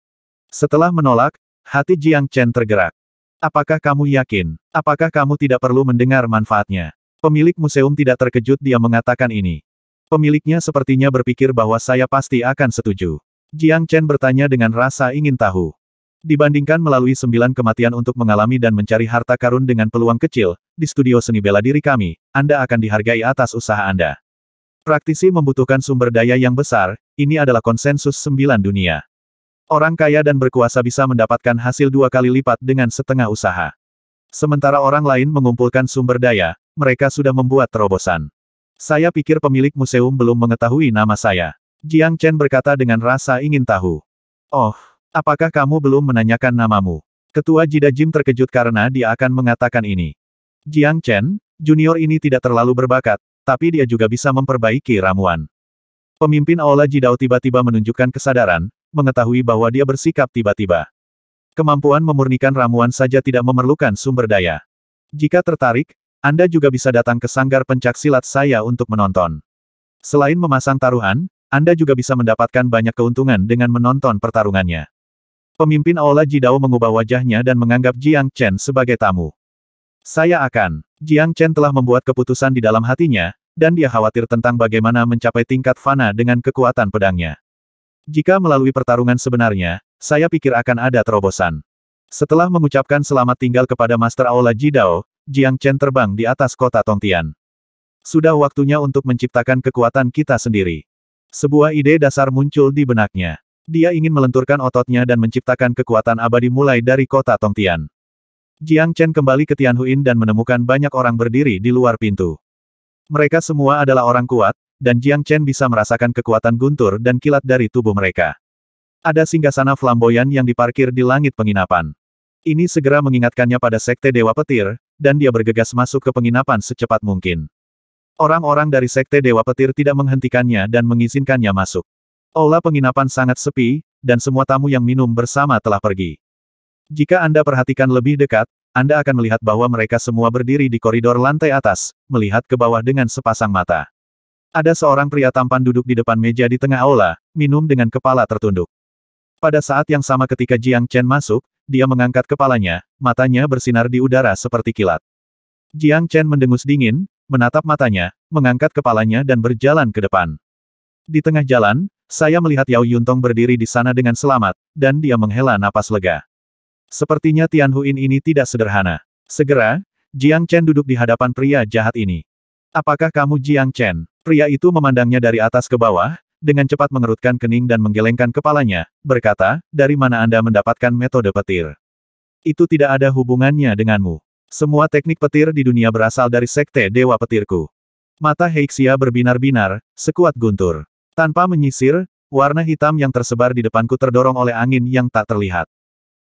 Setelah menolak, hati Jiang Chen tergerak. Apakah kamu yakin? Apakah kamu tidak perlu mendengar manfaatnya? Pemilik museum tidak terkejut dia mengatakan ini. Pemiliknya sepertinya berpikir bahwa saya pasti akan setuju. Jiang Chen bertanya dengan rasa ingin tahu. Dibandingkan melalui sembilan kematian untuk mengalami dan mencari harta karun dengan peluang kecil, di studio seni bela diri kami, Anda akan dihargai atas usaha Anda. Praktisi membutuhkan sumber daya yang besar, ini adalah konsensus sembilan dunia. Orang kaya dan berkuasa bisa mendapatkan hasil dua kali lipat dengan setengah usaha. Sementara orang lain mengumpulkan sumber daya, mereka sudah membuat terobosan. Saya pikir pemilik museum belum mengetahui nama saya. Jiang Chen berkata dengan rasa ingin tahu. Oh, apakah kamu belum menanyakan namamu? Ketua Jida Jim terkejut karena dia akan mengatakan ini. Jiang Chen, junior ini tidak terlalu berbakat, tapi dia juga bisa memperbaiki ramuan. Pemimpin Aula Jidao tiba-tiba menunjukkan kesadaran, mengetahui bahwa dia bersikap tiba-tiba. Kemampuan memurnikan ramuan saja tidak memerlukan sumber daya. Jika tertarik, Anda juga bisa datang ke sanggar pencaksilat saya untuk menonton. Selain memasang taruhan, anda juga bisa mendapatkan banyak keuntungan dengan menonton pertarungannya. Pemimpin Aula Jidao mengubah wajahnya dan menganggap Jiang Chen sebagai tamu. Saya akan. Jiang Chen telah membuat keputusan di dalam hatinya, dan dia khawatir tentang bagaimana mencapai tingkat fana dengan kekuatan pedangnya. Jika melalui pertarungan sebenarnya, saya pikir akan ada terobosan. Setelah mengucapkan selamat tinggal kepada Master Aula Jidao, Jiang Chen terbang di atas kota Tongtian. Sudah waktunya untuk menciptakan kekuatan kita sendiri. Sebuah ide dasar muncul di benaknya. Dia ingin melenturkan ototnya dan menciptakan kekuatan abadi mulai dari kota Tongtian. Jiang Chen kembali ke Tianhuin dan menemukan banyak orang berdiri di luar pintu. Mereka semua adalah orang kuat, dan Jiang Chen bisa merasakan kekuatan guntur dan kilat dari tubuh mereka. Ada singgasana flamboyan yang diparkir di langit penginapan. Ini segera mengingatkannya pada Sekte Dewa Petir, dan dia bergegas masuk ke penginapan secepat mungkin. Orang-orang dari Sekte Dewa Petir tidak menghentikannya dan mengizinkannya masuk. Ola penginapan sangat sepi, dan semua tamu yang minum bersama telah pergi. Jika Anda perhatikan lebih dekat, Anda akan melihat bahwa mereka semua berdiri di koridor lantai atas, melihat ke bawah dengan sepasang mata. Ada seorang pria tampan duduk di depan meja di tengah aula, minum dengan kepala tertunduk. Pada saat yang sama ketika Jiang Chen masuk, dia mengangkat kepalanya, matanya bersinar di udara seperti kilat. Jiang Chen mendengus dingin, menatap matanya, mengangkat kepalanya dan berjalan ke depan. Di tengah jalan, saya melihat Yao Yuntong berdiri di sana dengan selamat, dan dia menghela napas lega. Sepertinya Tian Huin ini tidak sederhana. Segera, Jiang Chen duduk di hadapan pria jahat ini. Apakah kamu Jiang Chen? Pria itu memandangnya dari atas ke bawah, dengan cepat mengerutkan kening dan menggelengkan kepalanya, berkata, dari mana Anda mendapatkan metode petir? Itu tidak ada hubungannya denganmu. Semua teknik petir di dunia berasal dari sekte Dewa Petirku. Mata Heixia berbinar-binar, sekuat guntur. Tanpa menyisir, warna hitam yang tersebar di depanku terdorong oleh angin yang tak terlihat.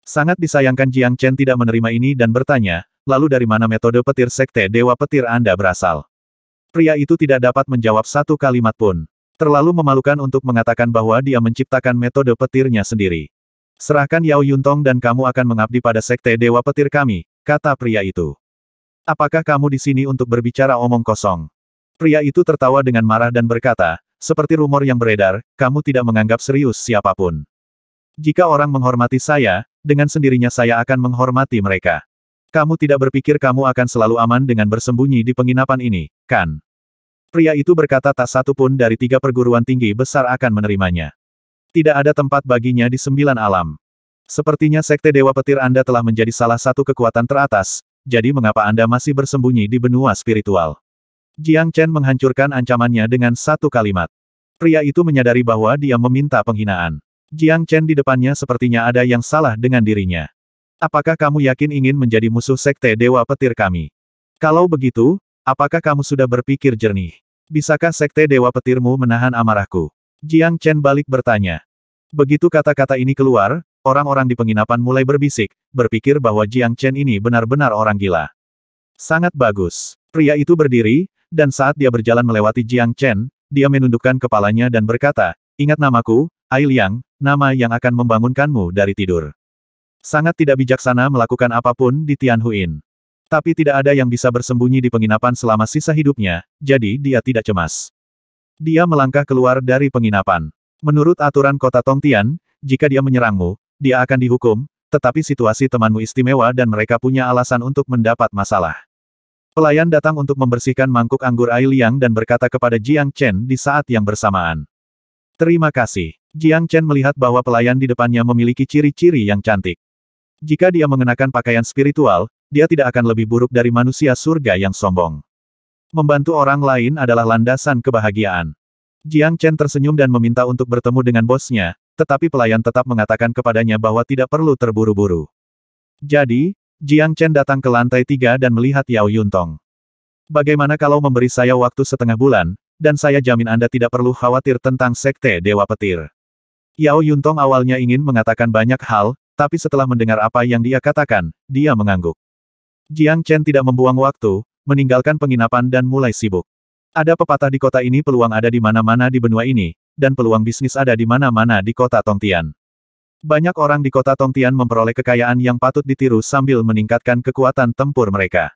Sangat disayangkan Jiang Chen tidak menerima ini dan bertanya, lalu dari mana metode petir sekte Dewa Petir Anda berasal? Pria itu tidak dapat menjawab satu kalimat pun. Terlalu memalukan untuk mengatakan bahwa dia menciptakan metode petirnya sendiri. Serahkan Yao Yuntong dan kamu akan mengabdi pada sekte Dewa Petir kami, kata pria itu. Apakah kamu di sini untuk berbicara omong kosong? Pria itu tertawa dengan marah dan berkata, seperti rumor yang beredar, kamu tidak menganggap serius siapapun. Jika orang menghormati saya, dengan sendirinya saya akan menghormati mereka. Kamu tidak berpikir kamu akan selalu aman dengan bersembunyi di penginapan ini, kan? Pria itu berkata tak satu pun dari tiga perguruan tinggi besar akan menerimanya. Tidak ada tempat baginya di sembilan alam. Sepertinya Sekte Dewa Petir Anda telah menjadi salah satu kekuatan teratas, jadi mengapa Anda masih bersembunyi di benua spiritual? Jiang Chen menghancurkan ancamannya dengan satu kalimat. Pria itu menyadari bahwa dia meminta penghinaan. Jiang Chen di depannya sepertinya ada yang salah dengan dirinya. Apakah kamu yakin ingin menjadi musuh Sekte Dewa Petir kami? Kalau begitu, apakah kamu sudah berpikir jernih? Bisakah Sekte Dewa Petirmu menahan amarahku? Jiang Chen balik bertanya. Begitu kata-kata ini keluar, Orang-orang di penginapan mulai berbisik, berpikir bahwa Jiang Chen ini benar-benar orang gila. Sangat bagus. Pria itu berdiri, dan saat dia berjalan melewati Jiang Chen, dia menundukkan kepalanya dan berkata, Ingat namaku, Ai Liang, nama yang akan membangunkanmu dari tidur. Sangat tidak bijaksana melakukan apapun di Tianhuin. Tapi tidak ada yang bisa bersembunyi di penginapan selama sisa hidupnya, jadi dia tidak cemas. Dia melangkah keluar dari penginapan. Menurut aturan kota Tongtian, jika dia menyerangmu, dia akan dihukum, tetapi situasi temanmu istimewa dan mereka punya alasan untuk mendapat masalah. Pelayan datang untuk membersihkan mangkuk anggur Ai Liang dan berkata kepada Jiang Chen di saat yang bersamaan. Terima kasih. Jiang Chen melihat bahwa pelayan di depannya memiliki ciri-ciri yang cantik. Jika dia mengenakan pakaian spiritual, dia tidak akan lebih buruk dari manusia surga yang sombong. Membantu orang lain adalah landasan kebahagiaan. Jiang Chen tersenyum dan meminta untuk bertemu dengan bosnya, tetapi pelayan tetap mengatakan kepadanya bahwa tidak perlu terburu-buru. Jadi, Jiang Chen datang ke lantai tiga dan melihat Yao Yuntong. Bagaimana kalau memberi saya waktu setengah bulan, dan saya jamin Anda tidak perlu khawatir tentang Sekte Dewa Petir. Yao Yuntong awalnya ingin mengatakan banyak hal, tapi setelah mendengar apa yang dia katakan, dia mengangguk. Jiang Chen tidak membuang waktu, meninggalkan penginapan dan mulai sibuk. Ada pepatah di kota ini peluang ada di mana-mana di benua ini, dan peluang bisnis ada di mana-mana di kota Tongtian. Banyak orang di kota Tongtian memperoleh kekayaan yang patut ditiru sambil meningkatkan kekuatan tempur mereka.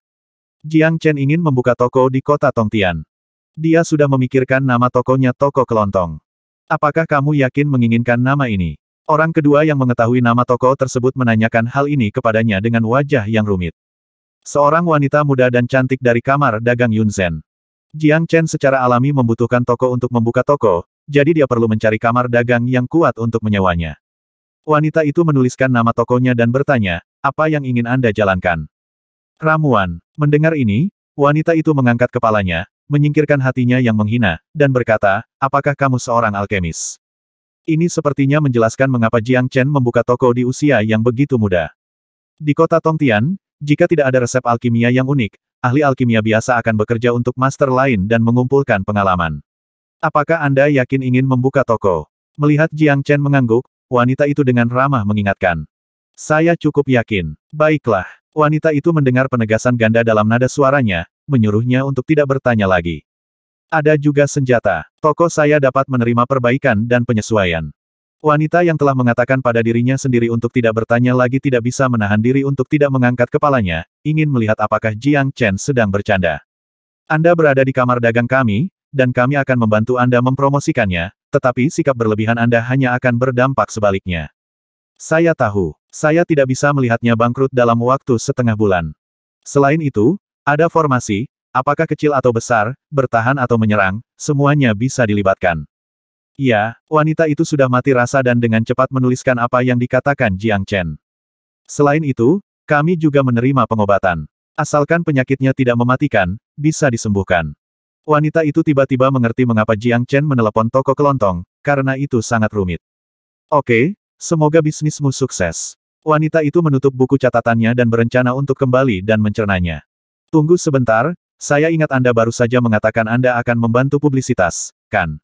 Jiang Chen ingin membuka toko di kota Tongtian. Dia sudah memikirkan nama tokonya Toko Kelontong. Apakah kamu yakin menginginkan nama ini? Orang kedua yang mengetahui nama toko tersebut menanyakan hal ini kepadanya dengan wajah yang rumit. Seorang wanita muda dan cantik dari kamar dagang Yunzen. Jiang Chen secara alami membutuhkan toko untuk membuka toko, jadi dia perlu mencari kamar dagang yang kuat untuk menyewanya. Wanita itu menuliskan nama tokonya dan bertanya, apa yang ingin Anda jalankan? Ramuan. Mendengar ini, wanita itu mengangkat kepalanya, menyingkirkan hatinya yang menghina, dan berkata, apakah kamu seorang alkemis? Ini sepertinya menjelaskan mengapa Jiang Chen membuka toko di usia yang begitu muda. Di kota Tongtian, jika tidak ada resep alkimia yang unik, ahli alkimia biasa akan bekerja untuk master lain dan mengumpulkan pengalaman. Apakah Anda yakin ingin membuka toko? Melihat Jiang Chen mengangguk, wanita itu dengan ramah mengingatkan. Saya cukup yakin. Baiklah. Wanita itu mendengar penegasan ganda dalam nada suaranya, menyuruhnya untuk tidak bertanya lagi. Ada juga senjata. Toko saya dapat menerima perbaikan dan penyesuaian. Wanita yang telah mengatakan pada dirinya sendiri untuk tidak bertanya lagi tidak bisa menahan diri untuk tidak mengangkat kepalanya, ingin melihat apakah Jiang Chen sedang bercanda. Anda berada di kamar dagang kami, dan kami akan membantu Anda mempromosikannya, tetapi sikap berlebihan Anda hanya akan berdampak sebaliknya. Saya tahu, saya tidak bisa melihatnya bangkrut dalam waktu setengah bulan. Selain itu, ada formasi, apakah kecil atau besar, bertahan atau menyerang, semuanya bisa dilibatkan. Ya, wanita itu sudah mati rasa dan dengan cepat menuliskan apa yang dikatakan Jiang Chen. Selain itu, kami juga menerima pengobatan. Asalkan penyakitnya tidak mematikan, bisa disembuhkan. Wanita itu tiba-tiba mengerti mengapa Jiang Chen menelepon toko kelontong, karena itu sangat rumit. Oke, semoga bisnismu sukses. Wanita itu menutup buku catatannya dan berencana untuk kembali dan mencernanya. Tunggu sebentar, saya ingat Anda baru saja mengatakan Anda akan membantu publisitas, kan?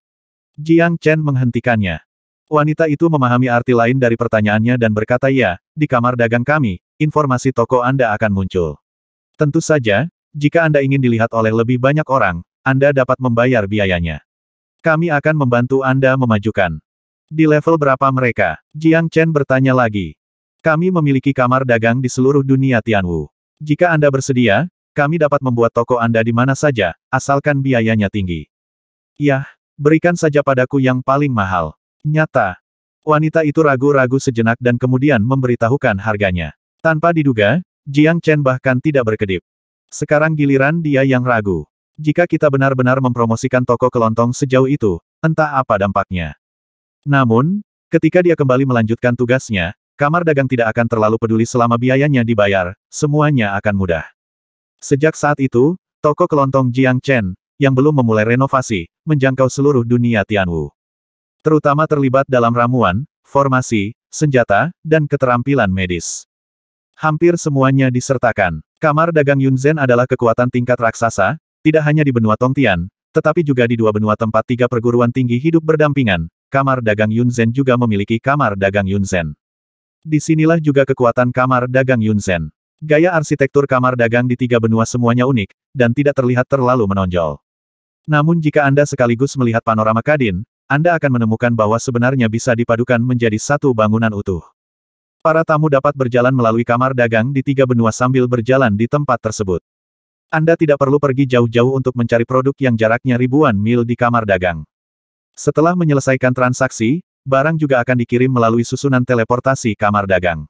Jiang Chen menghentikannya. Wanita itu memahami arti lain dari pertanyaannya dan berkata ya, di kamar dagang kami, informasi toko Anda akan muncul. Tentu saja, jika Anda ingin dilihat oleh lebih banyak orang, anda dapat membayar biayanya. Kami akan membantu Anda memajukan. Di level berapa mereka? Jiang Chen bertanya lagi. Kami memiliki kamar dagang di seluruh dunia Tianwu. Jika Anda bersedia, kami dapat membuat toko Anda di mana saja, asalkan biayanya tinggi. Yah, berikan saja padaku yang paling mahal. Nyata. Wanita itu ragu-ragu sejenak dan kemudian memberitahukan harganya. Tanpa diduga, Jiang Chen bahkan tidak berkedip. Sekarang giliran dia yang ragu. Jika kita benar-benar mempromosikan toko kelontong sejauh itu, entah apa dampaknya. Namun, ketika dia kembali melanjutkan tugasnya, kamar dagang tidak akan terlalu peduli selama biayanya dibayar, semuanya akan mudah. Sejak saat itu, toko kelontong Jiang Chen, yang belum memulai renovasi, menjangkau seluruh dunia Tianwu. Terutama terlibat dalam ramuan, formasi, senjata, dan keterampilan medis. Hampir semuanya disertakan. Kamar dagang Yunzen adalah kekuatan tingkat raksasa, tidak hanya di benua Tongtian, tetapi juga di dua benua tempat tiga perguruan tinggi hidup berdampingan, kamar dagang Yunzen juga memiliki kamar dagang Yunzen. sinilah juga kekuatan kamar dagang Yunzen. Gaya arsitektur kamar dagang di tiga benua semuanya unik, dan tidak terlihat terlalu menonjol. Namun jika Anda sekaligus melihat panorama Kadin, Anda akan menemukan bahwa sebenarnya bisa dipadukan menjadi satu bangunan utuh. Para tamu dapat berjalan melalui kamar dagang di tiga benua sambil berjalan di tempat tersebut. Anda tidak perlu pergi jauh-jauh untuk mencari produk yang jaraknya ribuan mil di kamar dagang. Setelah menyelesaikan transaksi, barang juga akan dikirim melalui susunan teleportasi kamar dagang.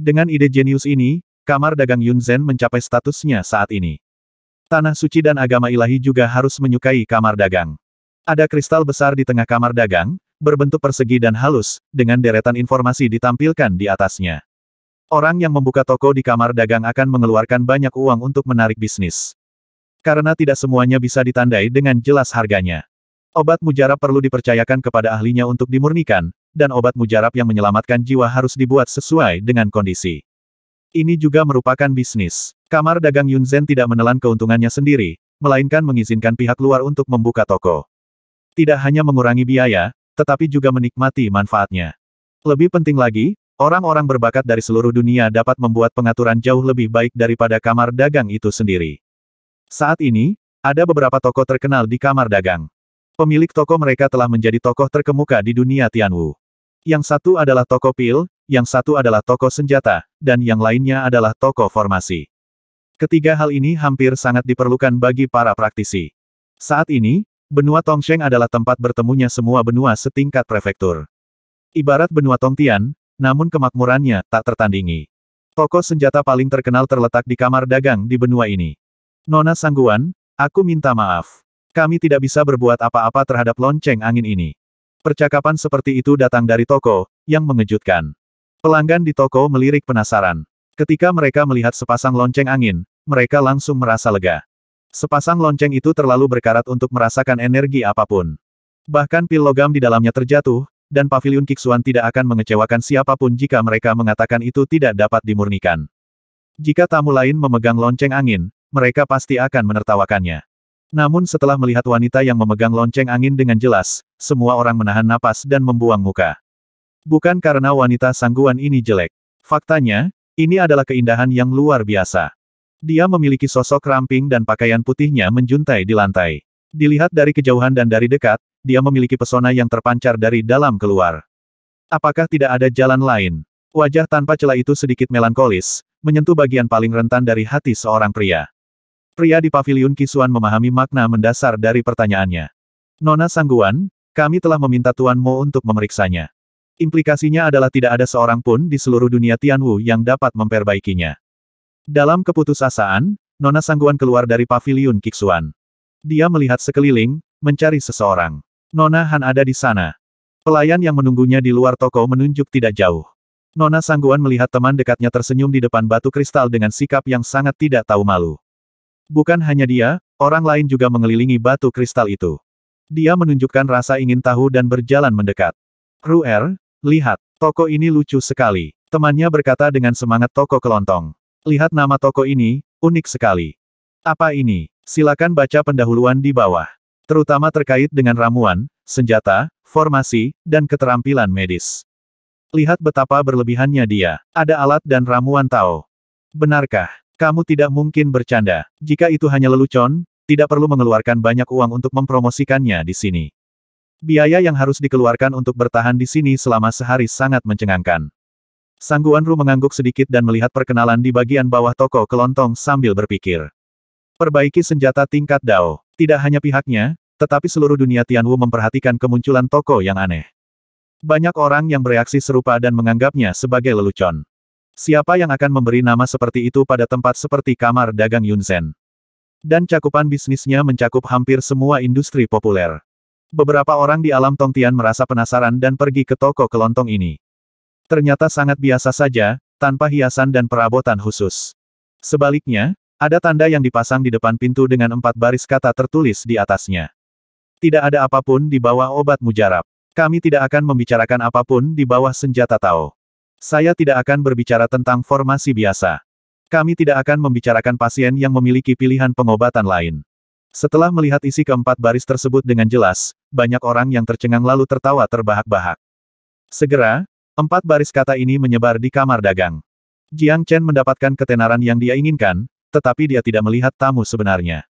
Dengan ide jenius ini, kamar dagang Yunzen mencapai statusnya saat ini. Tanah suci dan agama ilahi juga harus menyukai kamar dagang. Ada kristal besar di tengah kamar dagang, berbentuk persegi dan halus, dengan deretan informasi ditampilkan di atasnya. Orang yang membuka toko di kamar dagang akan mengeluarkan banyak uang untuk menarik bisnis. Karena tidak semuanya bisa ditandai dengan jelas harganya. Obat mujarab perlu dipercayakan kepada ahlinya untuk dimurnikan, dan obat mujarab yang menyelamatkan jiwa harus dibuat sesuai dengan kondisi. Ini juga merupakan bisnis. Kamar dagang Yunzen tidak menelan keuntungannya sendiri, melainkan mengizinkan pihak luar untuk membuka toko. Tidak hanya mengurangi biaya, tetapi juga menikmati manfaatnya. Lebih penting lagi, Orang-orang berbakat dari seluruh dunia dapat membuat pengaturan jauh lebih baik daripada kamar dagang itu sendiri. Saat ini, ada beberapa tokoh terkenal di kamar dagang. Pemilik toko mereka telah menjadi tokoh terkemuka di dunia Tianwu. Yang satu adalah toko pil, yang satu adalah toko senjata, dan yang lainnya adalah toko formasi. Ketiga hal ini hampir sangat diperlukan bagi para praktisi. Saat ini, benua Tongsheng adalah tempat bertemunya semua benua setingkat prefektur. Ibarat benua Tongtian, namun kemakmurannya tak tertandingi. Toko senjata paling terkenal terletak di kamar dagang di benua ini. Nona Sangguan, aku minta maaf. Kami tidak bisa berbuat apa-apa terhadap lonceng angin ini. Percakapan seperti itu datang dari toko, yang mengejutkan. Pelanggan di toko melirik penasaran. Ketika mereka melihat sepasang lonceng angin, mereka langsung merasa lega. Sepasang lonceng itu terlalu berkarat untuk merasakan energi apapun. Bahkan pil logam di dalamnya terjatuh, dan pavilion Kixuan tidak akan mengecewakan siapapun jika mereka mengatakan itu tidak dapat dimurnikan. Jika tamu lain memegang lonceng angin, mereka pasti akan menertawakannya. Namun setelah melihat wanita yang memegang lonceng angin dengan jelas, semua orang menahan napas dan membuang muka. Bukan karena wanita sangguan ini jelek. Faktanya, ini adalah keindahan yang luar biasa. Dia memiliki sosok ramping dan pakaian putihnya menjuntai di lantai. Dilihat dari kejauhan dan dari dekat, dia memiliki pesona yang terpancar dari dalam keluar. Apakah tidak ada jalan lain? Wajah tanpa celah itu sedikit melankolis, menyentuh bagian paling rentan dari hati seorang pria. Pria di paviliun Kisuan memahami makna mendasar dari pertanyaannya. Nona Sangguan, kami telah meminta Tuan Mo untuk memeriksanya. Implikasinya adalah tidak ada seorang pun di seluruh dunia Tianwu yang dapat memperbaikinya. Dalam keputusasaan, Nona Sangguan keluar dari paviliun Kisuan. Dia melihat sekeliling, mencari seseorang. Nona Han ada di sana. Pelayan yang menunggunya di luar toko menunjuk tidak jauh. Nona Sangguan melihat teman dekatnya tersenyum di depan batu kristal dengan sikap yang sangat tidak tahu malu. Bukan hanya dia, orang lain juga mengelilingi batu kristal itu. Dia menunjukkan rasa ingin tahu dan berjalan mendekat. Ruer, lihat, toko ini lucu sekali. Temannya berkata dengan semangat toko kelontong. Lihat nama toko ini, unik sekali. Apa ini? Silakan baca pendahuluan di bawah. Terutama terkait dengan ramuan, senjata, formasi, dan keterampilan medis. Lihat betapa berlebihannya dia. Ada alat dan ramuan Tao. Benarkah? Kamu tidak mungkin bercanda. Jika itu hanya lelucon, tidak perlu mengeluarkan banyak uang untuk mempromosikannya di sini. Biaya yang harus dikeluarkan untuk bertahan di sini selama sehari sangat mencengangkan. Sangguan Ru mengangguk sedikit dan melihat perkenalan di bagian bawah toko kelontong sambil berpikir. Perbaiki senjata tingkat Dao. Tidak hanya pihaknya, tetapi seluruh dunia Tianwu memperhatikan kemunculan toko yang aneh. Banyak orang yang bereaksi serupa dan menganggapnya sebagai lelucon. Siapa yang akan memberi nama seperti itu pada tempat seperti kamar dagang Yunzen? Dan cakupan bisnisnya mencakup hampir semua industri populer. Beberapa orang di alam Tongtian merasa penasaran dan pergi ke toko kelontong ini. Ternyata sangat biasa saja, tanpa hiasan dan perabotan khusus. Sebaliknya, ada tanda yang dipasang di depan pintu dengan empat baris kata tertulis di atasnya. Tidak ada apapun di bawah obat mujarab. Kami tidak akan membicarakan apapun di bawah senjata Tao. Saya tidak akan berbicara tentang formasi biasa. Kami tidak akan membicarakan pasien yang memiliki pilihan pengobatan lain. Setelah melihat isi keempat baris tersebut dengan jelas, banyak orang yang tercengang lalu tertawa terbahak-bahak. Segera, empat baris kata ini menyebar di kamar dagang. Jiang Chen mendapatkan ketenaran yang dia inginkan, tetapi dia tidak melihat tamu sebenarnya.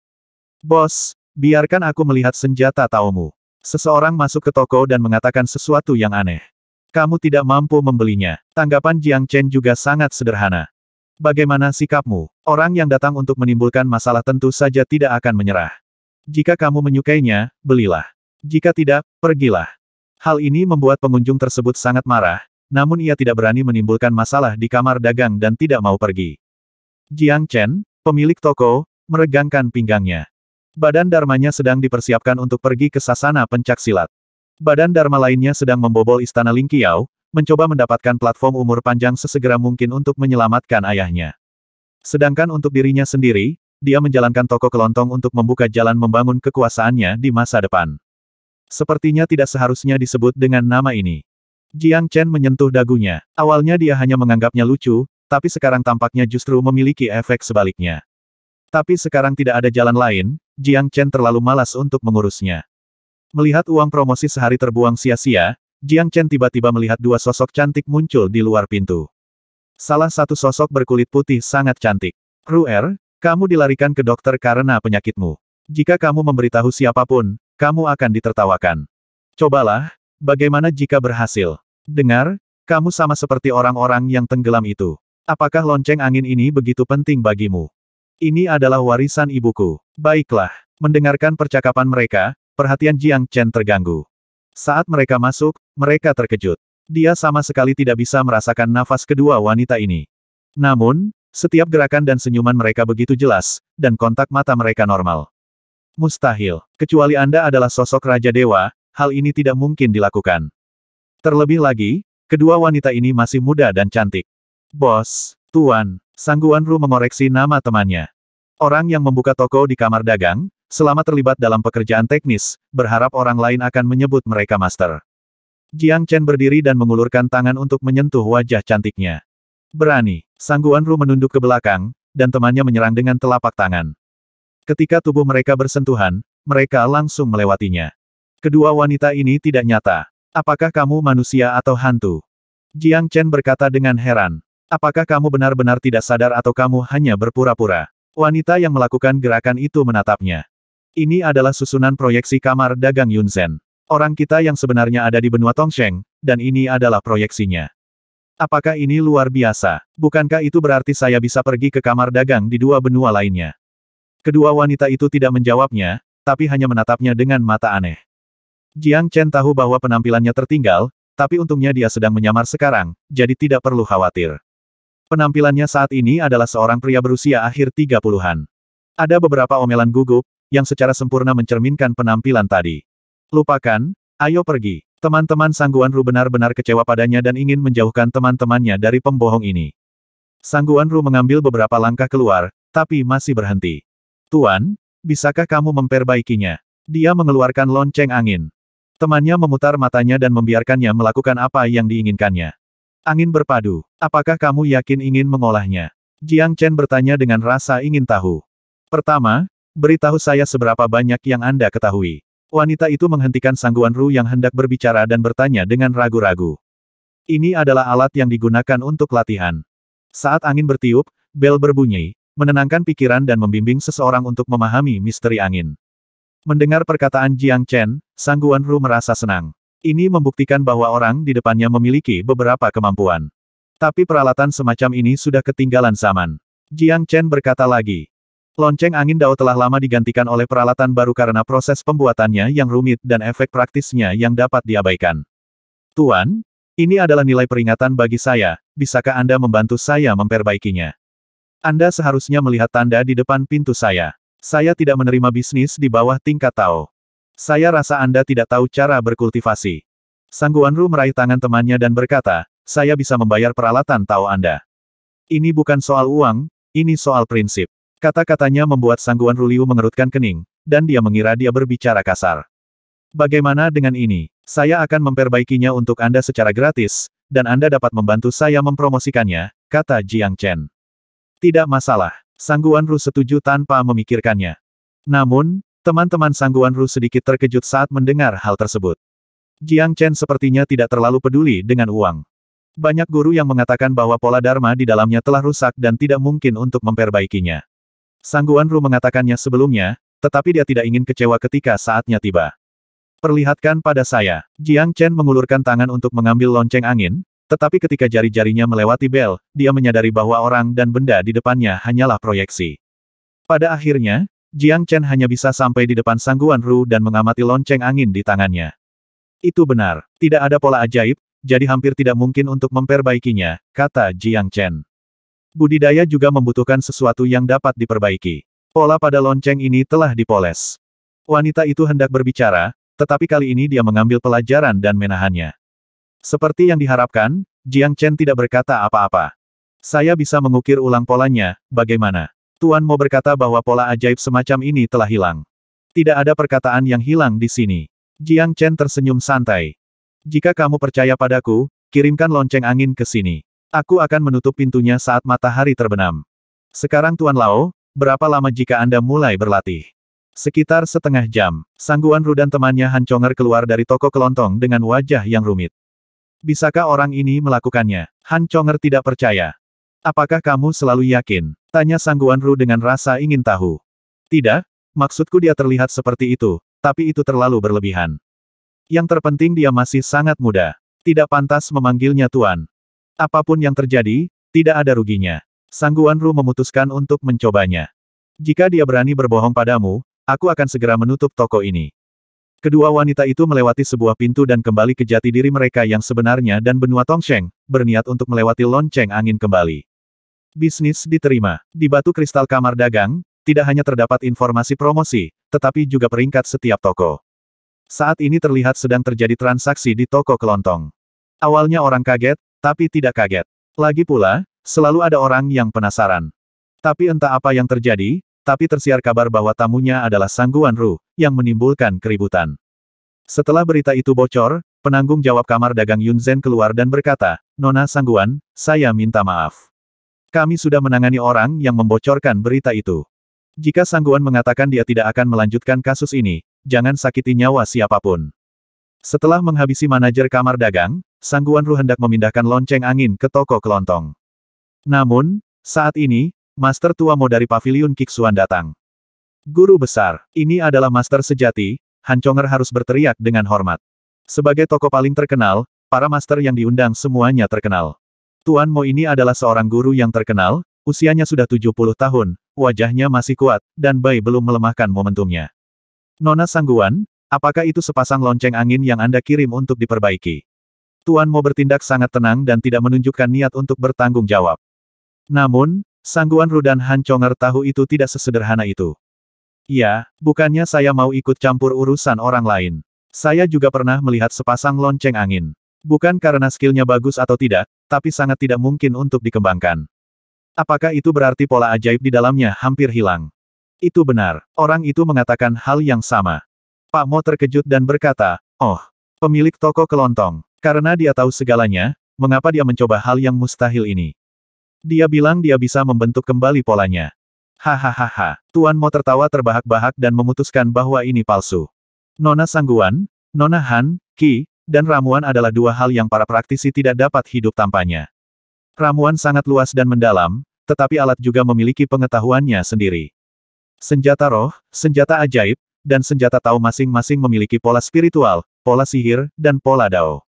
Bos, biarkan aku melihat senjata Taomu. Seseorang masuk ke toko dan mengatakan sesuatu yang aneh. Kamu tidak mampu membelinya. Tanggapan Jiang Chen juga sangat sederhana. Bagaimana sikapmu? Orang yang datang untuk menimbulkan masalah tentu saja tidak akan menyerah. Jika kamu menyukainya, belilah. Jika tidak, pergilah. Hal ini membuat pengunjung tersebut sangat marah, namun ia tidak berani menimbulkan masalah di kamar dagang dan tidak mau pergi. Jiang Chen, Pemilik toko, meregangkan pinggangnya. Badan dharmanya sedang dipersiapkan untuk pergi ke sasana pencak silat. Badan dharma lainnya sedang membobol istana Lingkiau, mencoba mendapatkan platform umur panjang sesegera mungkin untuk menyelamatkan ayahnya. Sedangkan untuk dirinya sendiri, dia menjalankan toko kelontong untuk membuka jalan membangun kekuasaannya di masa depan. Sepertinya tidak seharusnya disebut dengan nama ini. Jiang Chen menyentuh dagunya. Awalnya dia hanya menganggapnya lucu, tapi sekarang tampaknya justru memiliki efek sebaliknya. Tapi sekarang tidak ada jalan lain, Jiang Chen terlalu malas untuk mengurusnya. Melihat uang promosi sehari terbuang sia-sia, Jiang Chen tiba-tiba melihat dua sosok cantik muncul di luar pintu. Salah satu sosok berkulit putih sangat cantik. Ruer, kamu dilarikan ke dokter karena penyakitmu. Jika kamu memberitahu siapapun, kamu akan ditertawakan. Cobalah, bagaimana jika berhasil? Dengar, kamu sama seperti orang-orang yang tenggelam itu. Apakah lonceng angin ini begitu penting bagimu? Ini adalah warisan ibuku. Baiklah. Mendengarkan percakapan mereka, perhatian Jiang Chen terganggu. Saat mereka masuk, mereka terkejut. Dia sama sekali tidak bisa merasakan nafas kedua wanita ini. Namun, setiap gerakan dan senyuman mereka begitu jelas, dan kontak mata mereka normal. Mustahil, kecuali Anda adalah sosok Raja Dewa, hal ini tidak mungkin dilakukan. Terlebih lagi, kedua wanita ini masih muda dan cantik. Bos, Tuan, Sangguan Ru mengoreksi nama temannya. Orang yang membuka toko di kamar dagang, selama terlibat dalam pekerjaan teknis, berharap orang lain akan menyebut mereka master. Jiang Chen berdiri dan mengulurkan tangan untuk menyentuh wajah cantiknya. Berani, Sangguan Ru menunduk ke belakang, dan temannya menyerang dengan telapak tangan. Ketika tubuh mereka bersentuhan, mereka langsung melewatinya. Kedua wanita ini tidak nyata. Apakah kamu manusia atau hantu? Jiang Chen berkata dengan heran. Apakah kamu benar-benar tidak sadar atau kamu hanya berpura-pura? Wanita yang melakukan gerakan itu menatapnya. Ini adalah susunan proyeksi kamar dagang Yunzen. Orang kita yang sebenarnya ada di benua Tongsheng, dan ini adalah proyeksinya. Apakah ini luar biasa? Bukankah itu berarti saya bisa pergi ke kamar dagang di dua benua lainnya? Kedua wanita itu tidak menjawabnya, tapi hanya menatapnya dengan mata aneh. Jiang Chen tahu bahwa penampilannya tertinggal, tapi untungnya dia sedang menyamar sekarang, jadi tidak perlu khawatir. Penampilannya saat ini adalah seorang pria berusia akhir 30-an. Ada beberapa omelan gugup, yang secara sempurna mencerminkan penampilan tadi. Lupakan, ayo pergi. Teman-teman Sangguan Ru benar-benar kecewa padanya dan ingin menjauhkan teman-temannya dari pembohong ini. Sangguan Ru mengambil beberapa langkah keluar, tapi masih berhenti. Tuan, bisakah kamu memperbaikinya? Dia mengeluarkan lonceng angin. Temannya memutar matanya dan membiarkannya melakukan apa yang diinginkannya. Angin berpadu. Apakah kamu yakin ingin mengolahnya? Jiang Chen bertanya dengan rasa ingin tahu. Pertama, beritahu saya seberapa banyak yang Anda ketahui. Wanita itu menghentikan Sangguan Ru yang hendak berbicara dan bertanya dengan ragu-ragu. Ini adalah alat yang digunakan untuk latihan. Saat angin bertiup, bel berbunyi, menenangkan pikiran dan membimbing seseorang untuk memahami misteri angin. Mendengar perkataan Jiang Chen, Sangguan Ru merasa senang. Ini membuktikan bahwa orang di depannya memiliki beberapa kemampuan. Tapi peralatan semacam ini sudah ketinggalan zaman. Jiang Chen berkata lagi. Lonceng angin Dao telah lama digantikan oleh peralatan baru karena proses pembuatannya yang rumit dan efek praktisnya yang dapat diabaikan. Tuan, ini adalah nilai peringatan bagi saya, bisakah Anda membantu saya memperbaikinya? Anda seharusnya melihat tanda di depan pintu saya. Saya tidak menerima bisnis di bawah tingkat Tao. Saya rasa Anda tidak tahu cara berkultivasi. Ru meraih tangan temannya dan berkata, saya bisa membayar peralatan tahu Anda. Ini bukan soal uang, ini soal prinsip. Kata-katanya membuat Sangguan Liu mengerutkan kening, dan dia mengira dia berbicara kasar. Bagaimana dengan ini? Saya akan memperbaikinya untuk Anda secara gratis, dan Anda dapat membantu saya mempromosikannya, kata Jiang Chen. Tidak masalah, Sangguan Ru setuju tanpa memikirkannya. Namun, Teman-teman Sangguan Ru sedikit terkejut saat mendengar hal tersebut. Jiang Chen sepertinya tidak terlalu peduli dengan uang. Banyak guru yang mengatakan bahwa pola dharma di dalamnya telah rusak dan tidak mungkin untuk memperbaikinya. Sangguan Ru mengatakannya sebelumnya, tetapi dia tidak ingin kecewa ketika saatnya tiba. Perlihatkan pada saya. Jiang Chen mengulurkan tangan untuk mengambil lonceng angin, tetapi ketika jari-jarinya melewati bel, dia menyadari bahwa orang dan benda di depannya hanyalah proyeksi. Pada akhirnya, Jiang Chen hanya bisa sampai di depan Sangguan Ru dan mengamati lonceng angin di tangannya. Itu benar, tidak ada pola ajaib, jadi hampir tidak mungkin untuk memperbaikinya, kata Jiang Chen. Budidaya juga membutuhkan sesuatu yang dapat diperbaiki. Pola pada lonceng ini telah dipoles. Wanita itu hendak berbicara, tetapi kali ini dia mengambil pelajaran dan menahannya. Seperti yang diharapkan, Jiang Chen tidak berkata apa-apa. Saya bisa mengukir ulang polanya, bagaimana? Tuan Mo berkata bahwa pola ajaib semacam ini telah hilang. Tidak ada perkataan yang hilang di sini. Jiang Chen tersenyum santai. Jika kamu percaya padaku, kirimkan lonceng angin ke sini. Aku akan menutup pintunya saat matahari terbenam. Sekarang Tuan Lao, berapa lama jika Anda mulai berlatih? Sekitar setengah jam, Sangguan Ru temannya Han Chonger keluar dari toko kelontong dengan wajah yang rumit. Bisakah orang ini melakukannya? Han Chonger tidak percaya. Apakah kamu selalu yakin? Tanya Sangguan Ru dengan rasa ingin tahu. Tidak, maksudku dia terlihat seperti itu, tapi itu terlalu berlebihan. Yang terpenting dia masih sangat muda. Tidak pantas memanggilnya Tuan. Apapun yang terjadi, tidak ada ruginya. Sangguan Ru memutuskan untuk mencobanya. Jika dia berani berbohong padamu, aku akan segera menutup toko ini. Kedua wanita itu melewati sebuah pintu dan kembali ke jati diri mereka yang sebenarnya dan benua Tongsheng, berniat untuk melewati lonceng angin kembali. Bisnis diterima. Di batu kristal kamar dagang, tidak hanya terdapat informasi promosi, tetapi juga peringkat setiap toko. Saat ini terlihat sedang terjadi transaksi di toko kelontong. Awalnya orang kaget, tapi tidak kaget. Lagi pula, selalu ada orang yang penasaran. Tapi entah apa yang terjadi, tapi tersiar kabar bahwa tamunya adalah Sangguan ruh yang menimbulkan keributan. Setelah berita itu bocor, penanggung jawab kamar dagang Yunzen keluar dan berkata, Nona Sangguan, saya minta maaf. Kami sudah menangani orang yang membocorkan berita itu. Jika Sangguan mengatakan dia tidak akan melanjutkan kasus ini, jangan sakiti nyawa siapapun. Setelah menghabisi manajer kamar dagang, Sangguan Ru hendak memindahkan lonceng angin ke toko kelontong. Namun, saat ini, Master Tua Mo dari Paviliun Kiksuan datang. Guru besar, ini adalah Master sejati, Han harus berteriak dengan hormat. Sebagai toko paling terkenal, para master yang diundang semuanya terkenal. Tuan Mo ini adalah seorang guru yang terkenal, usianya sudah 70 tahun, wajahnya masih kuat, dan Bai belum melemahkan momentumnya. Nona Sangguan, apakah itu sepasang lonceng angin yang Anda kirim untuk diperbaiki? Tuan Mo bertindak sangat tenang dan tidak menunjukkan niat untuk bertanggung jawab. Namun, Sangguan Rudan Han Chonger tahu itu tidak sesederhana itu. Ya, bukannya saya mau ikut campur urusan orang lain. Saya juga pernah melihat sepasang lonceng angin. Bukan karena skillnya bagus atau tidak, tapi sangat tidak mungkin untuk dikembangkan. Apakah itu berarti pola ajaib di dalamnya hampir hilang? Itu benar, orang itu mengatakan hal yang sama. Pak Mo terkejut dan berkata, oh, pemilik toko kelontong. Karena dia tahu segalanya, mengapa dia mencoba hal yang mustahil ini? Dia bilang dia bisa membentuk kembali polanya. Hahaha, Tuan Mo tertawa terbahak-bahak dan memutuskan bahwa ini palsu. Nona Sangguan, Nona Han, Ki, dan ramuan adalah dua hal yang para praktisi tidak dapat hidup tanpanya. Ramuan sangat luas dan mendalam, tetapi alat juga memiliki pengetahuannya sendiri. Senjata roh, senjata ajaib, dan senjata tahu masing-masing memiliki pola spiritual, pola sihir, dan pola dao.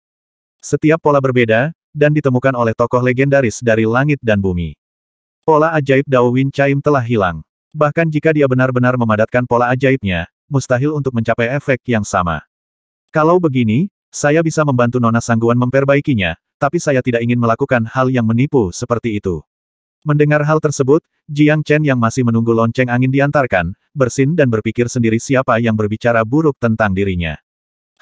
Setiap pola berbeda, dan ditemukan oleh tokoh legendaris dari langit dan bumi. Pola ajaib Dao Win Chaim telah hilang. Bahkan jika dia benar-benar memadatkan pola ajaibnya, mustahil untuk mencapai efek yang sama. Kalau begini, saya bisa membantu Nona Sangguan memperbaikinya, tapi saya tidak ingin melakukan hal yang menipu seperti itu. Mendengar hal tersebut, Jiang Chen yang masih menunggu lonceng angin diantarkan, bersin dan berpikir sendiri siapa yang berbicara buruk tentang dirinya.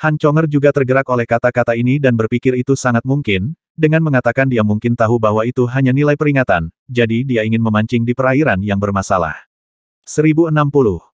Han Chonger juga tergerak oleh kata-kata ini dan berpikir itu sangat mungkin, dengan mengatakan dia mungkin tahu bahwa itu hanya nilai peringatan, jadi dia ingin memancing di perairan yang bermasalah. 1060